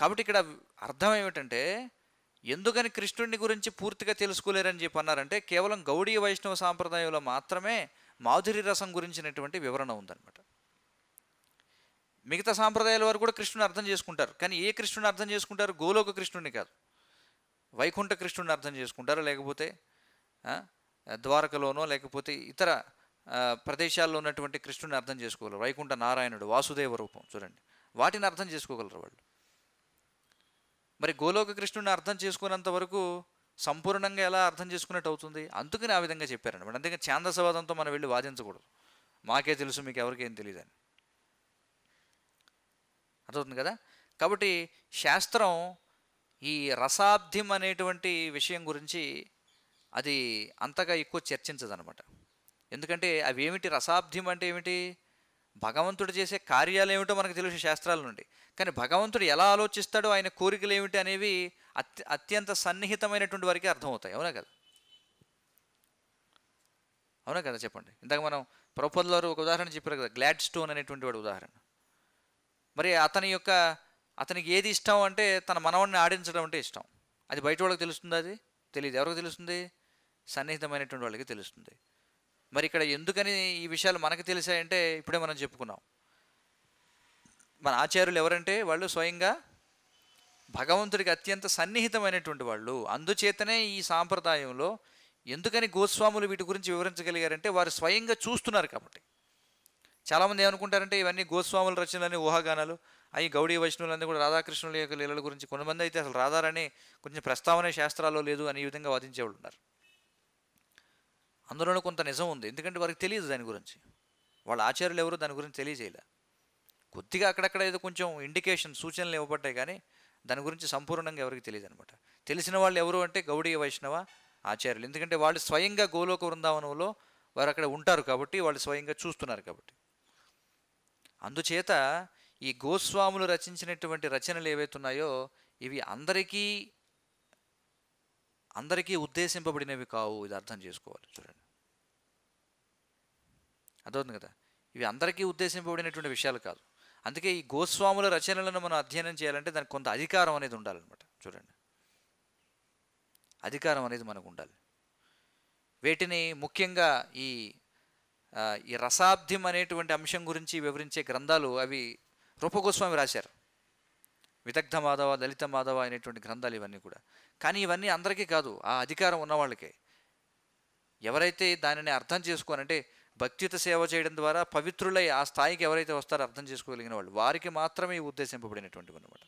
కాబట్టి ఇక్కడ అర్థం ఏమిటంటే ఎందుకని కృష్ణుడిని గురించి పూర్తిగా తెలుసుకోలేరని చెప్పి అన్నారంటే కేవలం గౌడీ వైష్ణవ సాంప్రదాయంలో మాత్రమే మాధురి రసం గురించినటువంటి వివరణ ఉందన్నమాట మిగతా సాంప్రదాయాల వారు కూడా కృష్ణుని అర్థం చేసుకుంటారు కానీ ఏ కృష్ణుని అర్థం చేసుకుంటారు గోలోక కృష్ణుని కాదు వైకుంఠ కృష్ణుని అర్థం చేసుకుంటారు లేకపోతే ద్వారకలోనో లేకపోతే ఇతర ప్రదేశాల్లో ఉన్నటువంటి కృష్ణుని అర్థం చేసుకోగలరు వైకుంఠ నారాయణుడు వాసుదేవ రూపం చూడండి వాటిని అర్థం చేసుకోగలరు వాళ్ళు మరి గోలోక కృష్ణుని అర్థం చేసుకున్నంత వరకు సంపూర్ణంగా ఎలా అర్థం చేసుకున్నట్టు అవుతుంది అందుకని ఆ విధంగా మరి అందుకే ఛాందసవాదంతో మనం వెళ్ళి వాదించకూడదు మాకే తెలుసు మీకు ఎవరికేం అని అర్థమవుతుంది కదా కాబట్టి శాస్త్రం ఈ రసాబ్ధిం అనేటువంటి విషయం గురించి అది అంతగా ఎక్కువ చర్చించదనమాట ఎందుకంటే అవి ఏమిటి రసాబ్ధిం అంటే ఏమిటి భగవంతుడు చేసే కార్యాలు ఏమిటో మనకు తెలుసు శాస్త్రాల నుండి కానీ భగవంతుడు ఎలా ఆలోచిస్తాడో ఆయన కోరికలు ఏమిటి అనేవి అత్య అత్యంత సన్నిహితమైనటువంటి వారికి అర్థమవుతాయి అవునా కదా అవునా కదా చెప్పండి ఇందాక మనం ప్రభుత్వ గారు ఒక ఉదాహరణ చెప్పారు కదా గ్లాడ్ స్టోన్ అనేటువంటి వాడు ఉదాహరణ మరి అతని యొక్క అతనికి ఏది ఇష్టం అంటే తన మనవాడిని ఆడించడం అంటే ఇష్టం అది బయట వాళ్ళకి తెలుస్తుంది అది తెలియదు ఎవరికి తెలుస్తుంది సన్నిహితమైనటువంటి వాళ్ళకి తెలుస్తుంది మరి ఇక్కడ ఎందుకని ఈ విషయాలు మనకు తెలిసాయంటే ఇప్పుడే మనం చెప్పుకున్నాం మన ఆచార్యులు ఎవరంటే వాళ్ళు స్వయంగా భగవంతుడికి అత్యంత సన్నిహితమైనటువంటి వాళ్ళు అందుచేతనే ఈ సాంప్రదాయంలో ఎందుకని గోస్వాములు వీటి గురించి వివరించగలిగారంటే వారు స్వయంగా చూస్తున్నారు కాబట్టి చాలామంది ఏమనుకుంటారంటే ఇవన్నీ గోస్వాముల రచనలని ఊహాగానాలు అవి గౌడీ వైష్ణువులన్నీ కూడా రాధాకృష్ణుల యొక్క లీలల గురించి కొంతమంది అయితే అసలు రాధారని కొంచెం ప్రస్తావన శాస్త్రాల్లో లేదు అనే విధంగా వాదించేవాళ్ళు ఉన్నారు అందులోనూ కొంత నిజం ఉంది ఎందుకంటే వారికి తెలియదు దాని గురించి వాళ్ళ ఆచార్యులు ఎవరు దాని గురించి తెలియజేయలే కొద్దిగా అక్కడక్కడ ఏదో కొంచెం ఇండికేషన్ సూచనలు ఇవ్వబడ్డాయి కానీ దాని గురించి సంపూర్ణంగా ఎవరికి తెలియదు అనమాట తెలిసిన వాళ్ళు ఎవరు అంటే గౌడీయ వైష్ణవ ఆచార్యులు ఎందుకంటే వాళ్ళు స్వయంగా గోలోక బృందావనంలో వారు అక్కడ ఉంటారు కాబట్టి వాళ్ళు స్వయంగా చూస్తున్నారు కాబట్టి అందుచేత ఈ గోస్వాములు రచించినటువంటి రచనలు ఏవైతున్నాయో ఇవి అందరికీ అందరికీ ఉద్దేశింపబడినవి కావు ఇది అర్థం చేసుకోవాలి చూడండి అర్థమవుతుంది కదా ఇవి అందరికీ ఉద్దేశింపబడినటువంటి విషయాలు కాదు అందుకే ఈ గోస్వాముల రచనలను మనం అధ్యయనం చేయాలంటే దానికి కొంత అధికారం అనేది ఉండాలన్నమాట చూడండి అధికారం అనేది మనకు ఉండాలి వీటిని ముఖ్యంగా ఈ ఈ రసాబ్ధం అనేటువంటి అంశం గురించి వివరించే గ్రంథాలు అవి రూపగోస్వామి రాశారు విదగ్ధ మాధవ దళిత మాధవ అనేటువంటి గ్రంథాలు ఇవన్నీ కూడా కానీ ఇవన్నీ అందరికీ కాదు ఆ అధికారం ఉన్నవాళ్ళకే ఎవరైతే దానిని అర్థం చేసుకోనంటే భక్తిత సేవ చేయడం ద్వారా పవిత్రులై ఆ స్థాయికి ఎవరైతే వస్తారో అర్థం చేసుకోగలిగిన వాళ్ళు వారికి మాత్రమే ఉద్దేశింపబడినటువంటివి అనమాట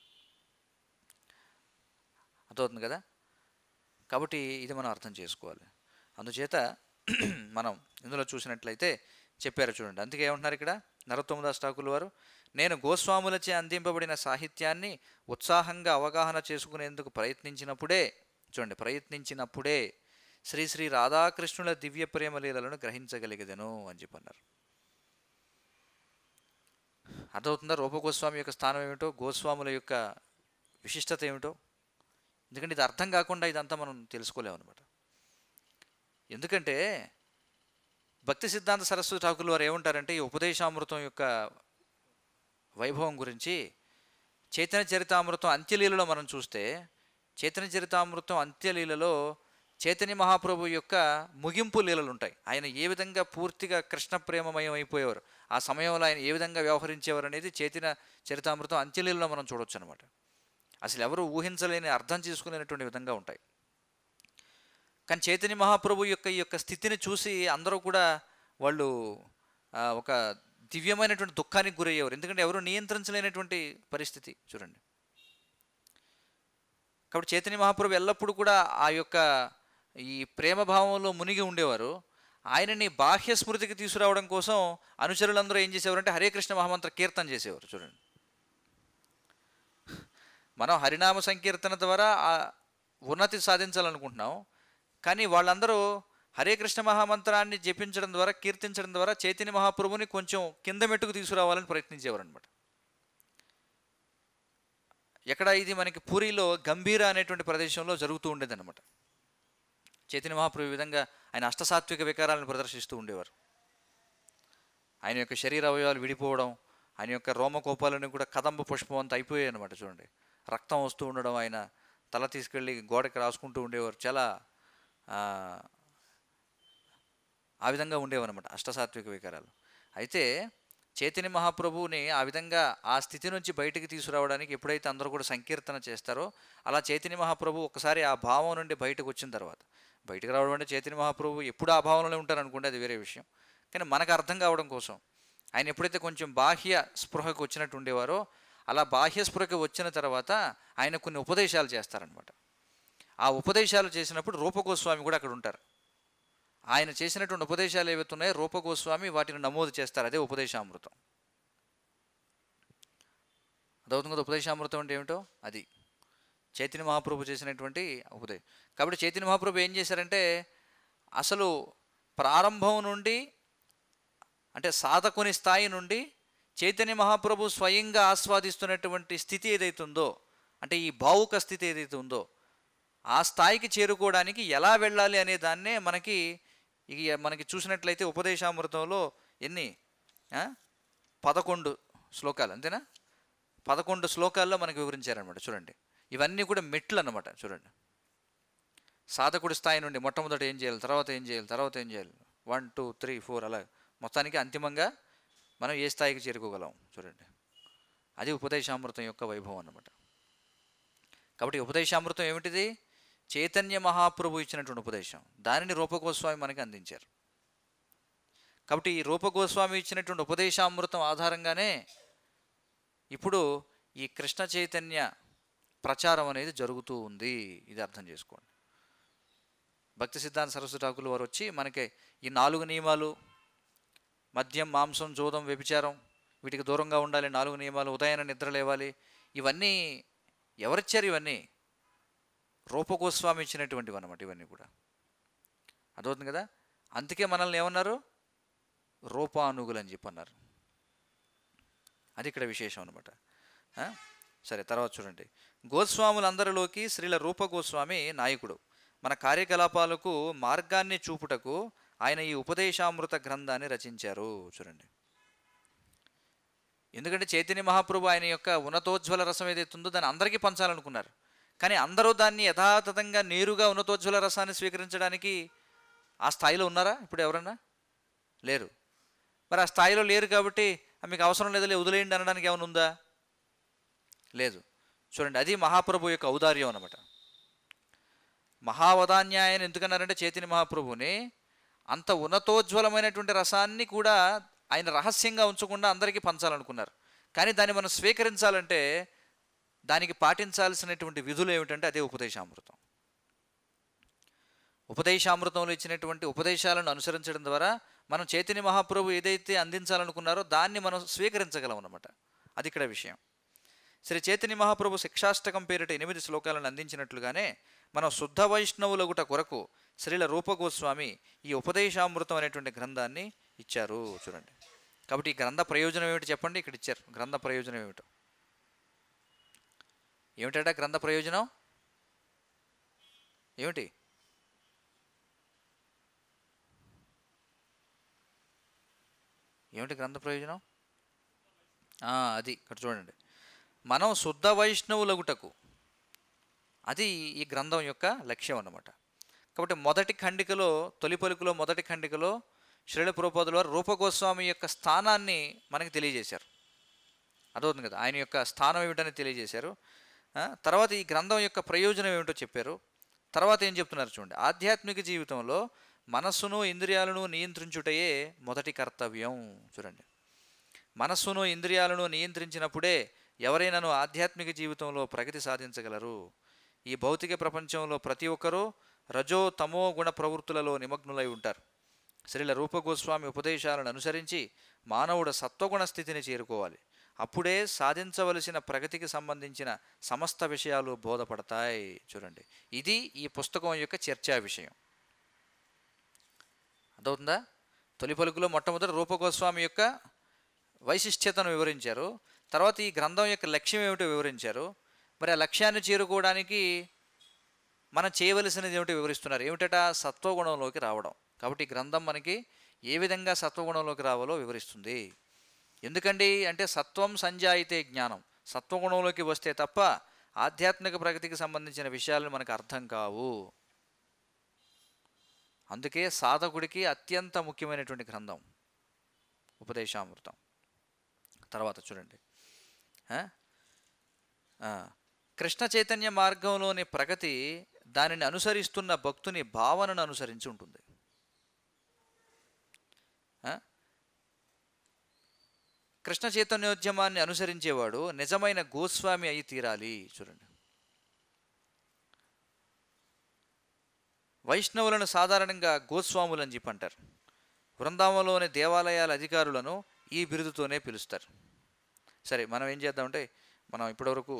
అర్థమవుతుంది కదా కాబట్టి ఇది మనం అర్థం చేసుకోవాలి అందుచేత మనం ఇందులో చూసినట్లయితే చెప్పారు చూడండి అందుకే ఏమంటున్నారు ఇక్కడ నరతోమదాస్ ఠాకూర్ వారు నేను గోస్వాములచే అందింపబడిన సాహిత్యాన్ని ఉత్సాహంగా అవగాహన చేసుకునేందుకు ప్రయత్నించినప్పుడే చూడండి ప్రయత్నించినప్పుడే శ్రీ శ్రీ రాధాకృష్ణుల దివ్య ప్రేమలీలలను గ్రహించగలిగదను అని చెప్పన్నారు అర్థమవుతుందా రూపగోస్వామి యొక్క స్థానం ఏమిటో గోస్వాముల యొక్క విశిష్టత ఏమిటో ఎందుకంటే ఇది అర్థం కాకుండా ఇదంతా మనం తెలుసుకోలేము అనమాట ఎందుకంటే భక్తి సిద్ధాంత సరస్వతి ఠాకూర్ వారు ఏమంటారంటే ఈ ఉపదేశామృతం యొక్క వైభవం గురించి చైతన్య చరితామృతం అంత్యలీలలో మనం చూస్తే చైతన్య చరితామృతం అంత్యలీలలో చైతన్య మహాప్రభు యొక్క ముగింపు లీలలు ఉంటాయి ఆయన ఏ విధంగా పూర్తిగా కృష్ణ ప్రేమమయం అయిపోయేవారు ఆ సమయంలో ఆయన ఏ విధంగా వ్యవహరించేవారు అనేది చైతన్య చరితామృతం అంత్యలీలలో మనం చూడొచ్చు అనమాట అసలు ఎవరు ఊహించలేని అర్థం చేసుకునేటువంటి విధంగా ఉంటాయి కానీ చైతన్య మహాప్రభు యొక్క ఈ యొక్క స్థితిని చూసి అందరూ కూడా వాళ్ళు ఒక దివ్యమైనటువంటి దుఃఖానికి గురయ్యేవారు ఎందుకంటే ఎవరు నియంత్రించలేనటువంటి పరిస్థితి చూడండి కాబట్టి చైతన్య మహాప్రభు ఎల్లప్పుడూ కూడా ఆ యొక్క ఈ ప్రేమ భావంలో మునిగి ఉండేవారు ఆయనని బాహ్య స్మృతికి తీసుకురావడం కోసం అనుచరులందరూ ఏం చేసేవారంటే హరే కృష్ణ మహామంత్ర కీర్తన చేసేవారు చూడండి మనం హరినామ సంకీర్తన ద్వారా ఉన్నతి సాధించాలనుకుంటున్నాం కానీ వాళ్ళందరూ హరే కృష్ణ మహామంత్రాన్ని జపించడం ద్వారా కీర్తించడం ద్వారా చైతన్య మహాప్రభుని కొంచెం కింద మెట్టుకు తీసుకురావాలని ప్రయత్నించేవారు అనమాట ఎక్కడ ఇది మనకి పూరిలో గంభీర అనేటువంటి ప్రదేశంలో జరుగుతూ ఉండేదన్నమాట చైతన్య మహాప్రభు విధంగా ఆయన అష్టసాత్విక వికారాలను ప్రదర్శిస్తూ ఉండేవారు ఆయన యొక్క శరీర అవయవాలు విడిపోవడం ఆయన యొక్క రోమకోపాలను కూడా కదంబ పుష్పం అంత అయిపోయాయి అనమాట చూడండి రక్తం వస్తూ ఉండడం ఆయన తల తీసుకెళ్ళి గోడకి రాసుకుంటూ ఉండేవారు చాలా ఆ విధంగా ఉండేవన్నమాట అష్టసాత్విక వికారాలు అయితే చైతన్య మహాప్రభువుని ఆ విధంగా ఆ స్థితి నుంచి బయటికి తీసుకురావడానికి ఎప్పుడైతే అందరూ కూడా సంకీర్తన చేస్తారో అలా చైతన్య మహాప్రభు ఒకసారి ఆ భావం నుండి బయటకు వచ్చిన తర్వాత బయటకు రావడం అంటే చైతన్య మహాప్రభు ఎప్పుడు ఆ భావంలోనే ఉంటారనుకుంటే అది వేరే విషయం కానీ మనకు అర్థం కావడం కోసం ఆయన ఎప్పుడైతే కొంచెం బాహ్య స్పృహకు వచ్చినట్టు ఉండేవారో అలా బాహ్య స్పృహకి వచ్చిన తర్వాత ఆయన కొన్ని ఉపదేశాలు చేస్తారనమాట ఆ ఉపదేశాలు చేసినప్పుడు రూపగోస్వామి కూడా అక్కడ ఉంటారు ఆయన చేసినటువంటి ఉపదేశాలు ఏవైతున్నాయో రూపగోస్వామి వాటిని నమోదు చేస్తారు అదే ఉపదేశామృతం అదవుతుంది కదా ఉపదేశామృతం అంటే ఏమిటో అది చైతన్య మహాప్రభు చేసినటువంటి ఉపదేశం కాబట్టి చైతన్య మహాప్రభు ఏం చేశారంటే అసలు ప్రారంభం నుండి అంటే సాధకుని స్థాయి నుండి చైతన్య మహాప్రభు స్వయంగా ఆస్వాదిస్తున్నటువంటి స్థితి ఏదైతుందో అంటే ఈ భావుక స్థితి ఏదైతే ఉందో ఆ స్థాయికి చేరుకోవడానికి ఎలా వెళ్ళాలి అనే దాన్నే మనకి ఇక మనకి చూసినట్లయితే ఉపదేశామృతంలో ఎన్ని పదకొండు శ్లోకాలు అంతేనా పదకొండు శ్లోకాల్లో మనకి వివరించారనమాట చూడండి ఇవన్నీ కూడా మెట్లు అనమాట చూడండి సాధకుడి స్థాయి నుండి మొట్టమొదట ఏం చేయాలి తర్వాత ఏం చేయాలి తర్వాత ఏం చేయాలి వన్ టూ త్రీ ఫోర్ అలా మొత్తానికి అంతిమంగా మనం ఏ స్థాయికి చేరుకోగలం చూడండి అది ఉపదేశామృతం యొక్క వైభవం అనమాట కాబట్టి ఉపదేశామృతం ఏమిటిది చైతన్య మహాప్రభు ఇచ్చినటువంటి ఉపదేశం దానిని రూపగోస్వామి మనకి అందించారు కాబట్టి ఈ రూపగోస్వామి ఇచ్చినటువంటి ఉపదేశామృతం ఆధారంగానే ఇప్పుడు ఈ కృష్ణ చైతన్య ప్రచారం అనేది జరుగుతూ ఉంది ఇది అర్థం చేసుకోండి భక్తి సిద్ధాంత సరస్వతి ఠాకులు వారు వచ్చి మనకి ఈ నాలుగు నియమాలు మద్యం మాంసం జోదం వ్యభిచారం వీటికి దూరంగా ఉండాలి నాలుగు నియమాలు ఉదయాన్న నిద్ర లేవాలి ఇవన్నీ ఎవరిచ్చారు ఇవన్నీ రూపగోస్వామి ఇచ్చినటువంటివి అనమాట ఇవన్నీ కూడా అర్థమవుతుంది కదా అందుకే మనల్ని ఏమన్నారు రూపానుగులు అని చెప్పి అన్నారు అది ఇక్కడ విశేషం అనమాట సరే తర్వాత చూడండి గోస్వాములందరిలోకి శ్రీల రూపగోస్వామి నాయకుడు మన కార్యకలాపాలకు మార్గాన్ని చూపుటకు ఆయన ఈ ఉపదేశామృత గ్రంథాన్ని రచించారు చూడండి ఎందుకంటే చైతన్య మహాప్రభు ఆయన యొక్క ఉన్నతోజ్వల రసం ఏదైతుందో దాన్ని అందరికీ పంచాలనుకున్నారు కానీ అందరూ దాన్ని యథాతథంగా నేరుగా ఉన్నతోజ్వల రసాన్ని స్వీకరించడానికి ఆ స్థాయిలో ఉన్నారా ఇప్పుడు ఎవరన్నా లేరు మరి ఆ స్థాయిలో లేరు కాబట్టి మీకు అవసరం లేదులే వదిలేయండి అనడానికి ఏమైనా ఉందా లేదు చూడండి అది మహాప్రభు యొక్క ఔదార్యం అనమాట మహావధాన్యాయని ఎందుకన్నారంటే చేతిని మహాప్రభుని అంత ఉన్నతోజ్వలమైనటువంటి రసాన్ని కూడా ఆయన రహస్యంగా ఉంచకుండా అందరికీ పంచాలనుకున్నారు కానీ దాన్ని మనం స్వీకరించాలంటే దానికి పాటించాల్సినటువంటి విధులు ఏమిటంటే అదే ఉపదేశామృతం ఉపదేశామృతంలో ఇచ్చినటువంటి ఉపదేశాలను అనుసరించడం ద్వారా మనం చైతన్య మహాప్రభు ఏదైతే అందించాలనుకున్నారో దాన్ని మనం స్వీకరించగలం అనమాట అది ఇక్కడ విషయం శ్రీ చైతన్య మహాప్రభు శిక్షాష్టకం పేరిట ఎనిమిది శ్లోకాలను అందించినట్లుగానే మన శుద్ధ వైష్ణవులగుట కొరకు శ్రీల రూపగోస్వామి ఈ ఉపదేశామృతం అనేటువంటి గ్రంథాన్ని ఇచ్చారు చూడండి కాబట్టి ఈ గ్రంథ ప్రయోజనం ఏమిటి చెప్పండి ఇక్కడ ఇచ్చారు గ్రంథ ప్రయోజనం ఏమిటో ఏమిటట గ్రంథ ప్రయోజనం ఏమిటి ఏమిటి గ్రంథ ప్రయోజనం అది ఇక్కడ చూడండి మనం శుద్ధ వైష్ణవులగుటకు అది ఈ గ్రంథం యొక్క లక్ష్యం అన్నమాట కాబట్టి మొదటి ఖండికలో తొలి పలుకులో మొదటి ఖండికలో శ్రీల పురోపదుల వారు రూపగోస్వామి యొక్క స్థానాన్ని మనకి తెలియజేశారు అదవుతుంది కదా ఆయన యొక్క స్థానం ఏమిటని తెలియజేశారు తర్వాత ఈ గ్రంథం యొక్క ప్రయోజనం ఏమిటో చెప్పారు తర్వాత ఏం చెప్తున్నారు చూడండి ఆధ్యాత్మిక జీవితంలో మనస్సును ఇంద్రియాలను నియంత్రించుటయే మొదటి కర్తవ్యం చూడండి మనస్సును ఇంద్రియాలను నియంత్రించినప్పుడే ఎవరైనాను ఆధ్యాత్మిక జీవితంలో ప్రగతి సాధించగలరు ఈ భౌతిక ప్రపంచంలో ప్రతి ఒక్కరూ రజో తమో గుణ ప్రవృత్తులలో నిమగ్నులై ఉంటారు శ్రీల రూపగోస్వామి ఉపదేశాలను అనుసరించి మానవుడు సత్వగుణ స్థితిని చేరుకోవాలి అప్పుడే సాధించవలసిన ప్రగతికి సంబంధించిన సమస్త విషయాలు బోధపడతాయి చూడండి ఇది ఈ పుస్తకం యొక్క చర్చా విషయం అర్థవుతుందా తొలి పలుకులో మొట్టమొదటి రూపగోస్వామి యొక్క వైశిష్ట్యతను వివరించారు తర్వాత ఈ గ్రంథం యొక్క లక్ష్యం ఏమిటో వివరించారు మరి ఆ లక్ష్యాన్ని చేరుకోవడానికి మనం చేయవలసినది ఏమిటో వివరిస్తున్నారు ఏమిటట సత్వగుణంలోకి రావడం కాబట్టి ఈ గ్రంథం మనకి ఏ విధంగా సత్వగుణంలోకి రావాలో వివరిస్తుంది ఎందుకండి అంటే సత్వం సంజాయితే జ్ఞానం సత్వగుణంలోకి వస్తే తప్ప ఆధ్యాత్మిక ప్రగతికి సంబంధించిన విషయాలు మనకు అర్థం కావు అందుకే సాధకుడికి అత్యంత ముఖ్యమైనటువంటి గ్రంథం ఉపదేశామృతం తర్వాత చూడండి కృష్ణ చైతన్య మార్గంలోని ప్రగతి దానిని అనుసరిస్తున్న భక్తుని భావనను అనుసరించి ఉంటుంది కృష్ణ చైతన్యోద్యమాన్ని అనుసరించేవాడు నిజమైన గోస్వామి అయి తీరాలి చూడండి వైష్ణవులను సాధారణంగా గోస్వాములు అని చెప్పి అంటారు బృందావంలోని దేవాలయాల అధికారులను ఈ బిరుదుతోనే పిలుస్తారు సరే మనం ఏం చేద్దామంటే మనం ఇప్పటివరకు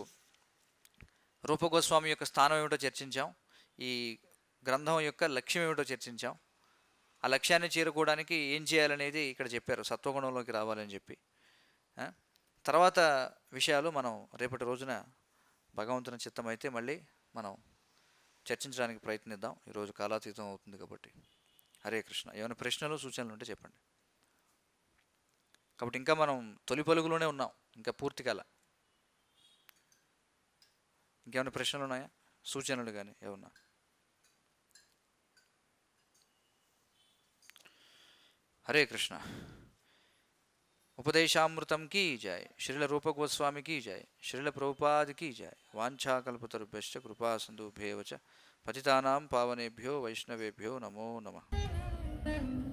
రూపగోస్వామి యొక్క స్థానం ఏమిటో చర్చించాం ఈ గ్రంథం యొక్క లక్ష్యం ఏమిటో చర్చించాం ఆ లక్ష్యాన్ని చేరుకోవడానికి ఏం చేయాలనేది ఇక్కడ చెప్పారు సత్వగుణంలోకి రావాలని చెప్పి తర్వాత విషయాలు మనం రేపటి రోజున భగవంతుని చిత్తం అయితే మళ్ళీ మనం చర్చించడానికి ప్రయత్నిద్దాం ఈరోజు కాలాతీతం అవుతుంది కాబట్టి హరే కృష్ణ ఏమైనా ప్రశ్నలు సూచనలు ఉంటే చెప్పండి కాబట్టి ఇంకా మనం తొలి పలుగులోనే ఉన్నాం ఇంకా పూర్తి కాల ఇంకేమైనా ప్రశ్నలు ఉన్నాయా సూచనలు కానీ ఏమన్నా హరే కృష్ణ उपदेशामृतम की जाय श्रील रूप गोस्वामी की जाय श्रील प्रभुपाद की जाए वाछा कल्पतरुभ्य कृपा सिंधुभ्य पतितानाम पावनेभ्यो वैष्णवेभ्यो नमो नमः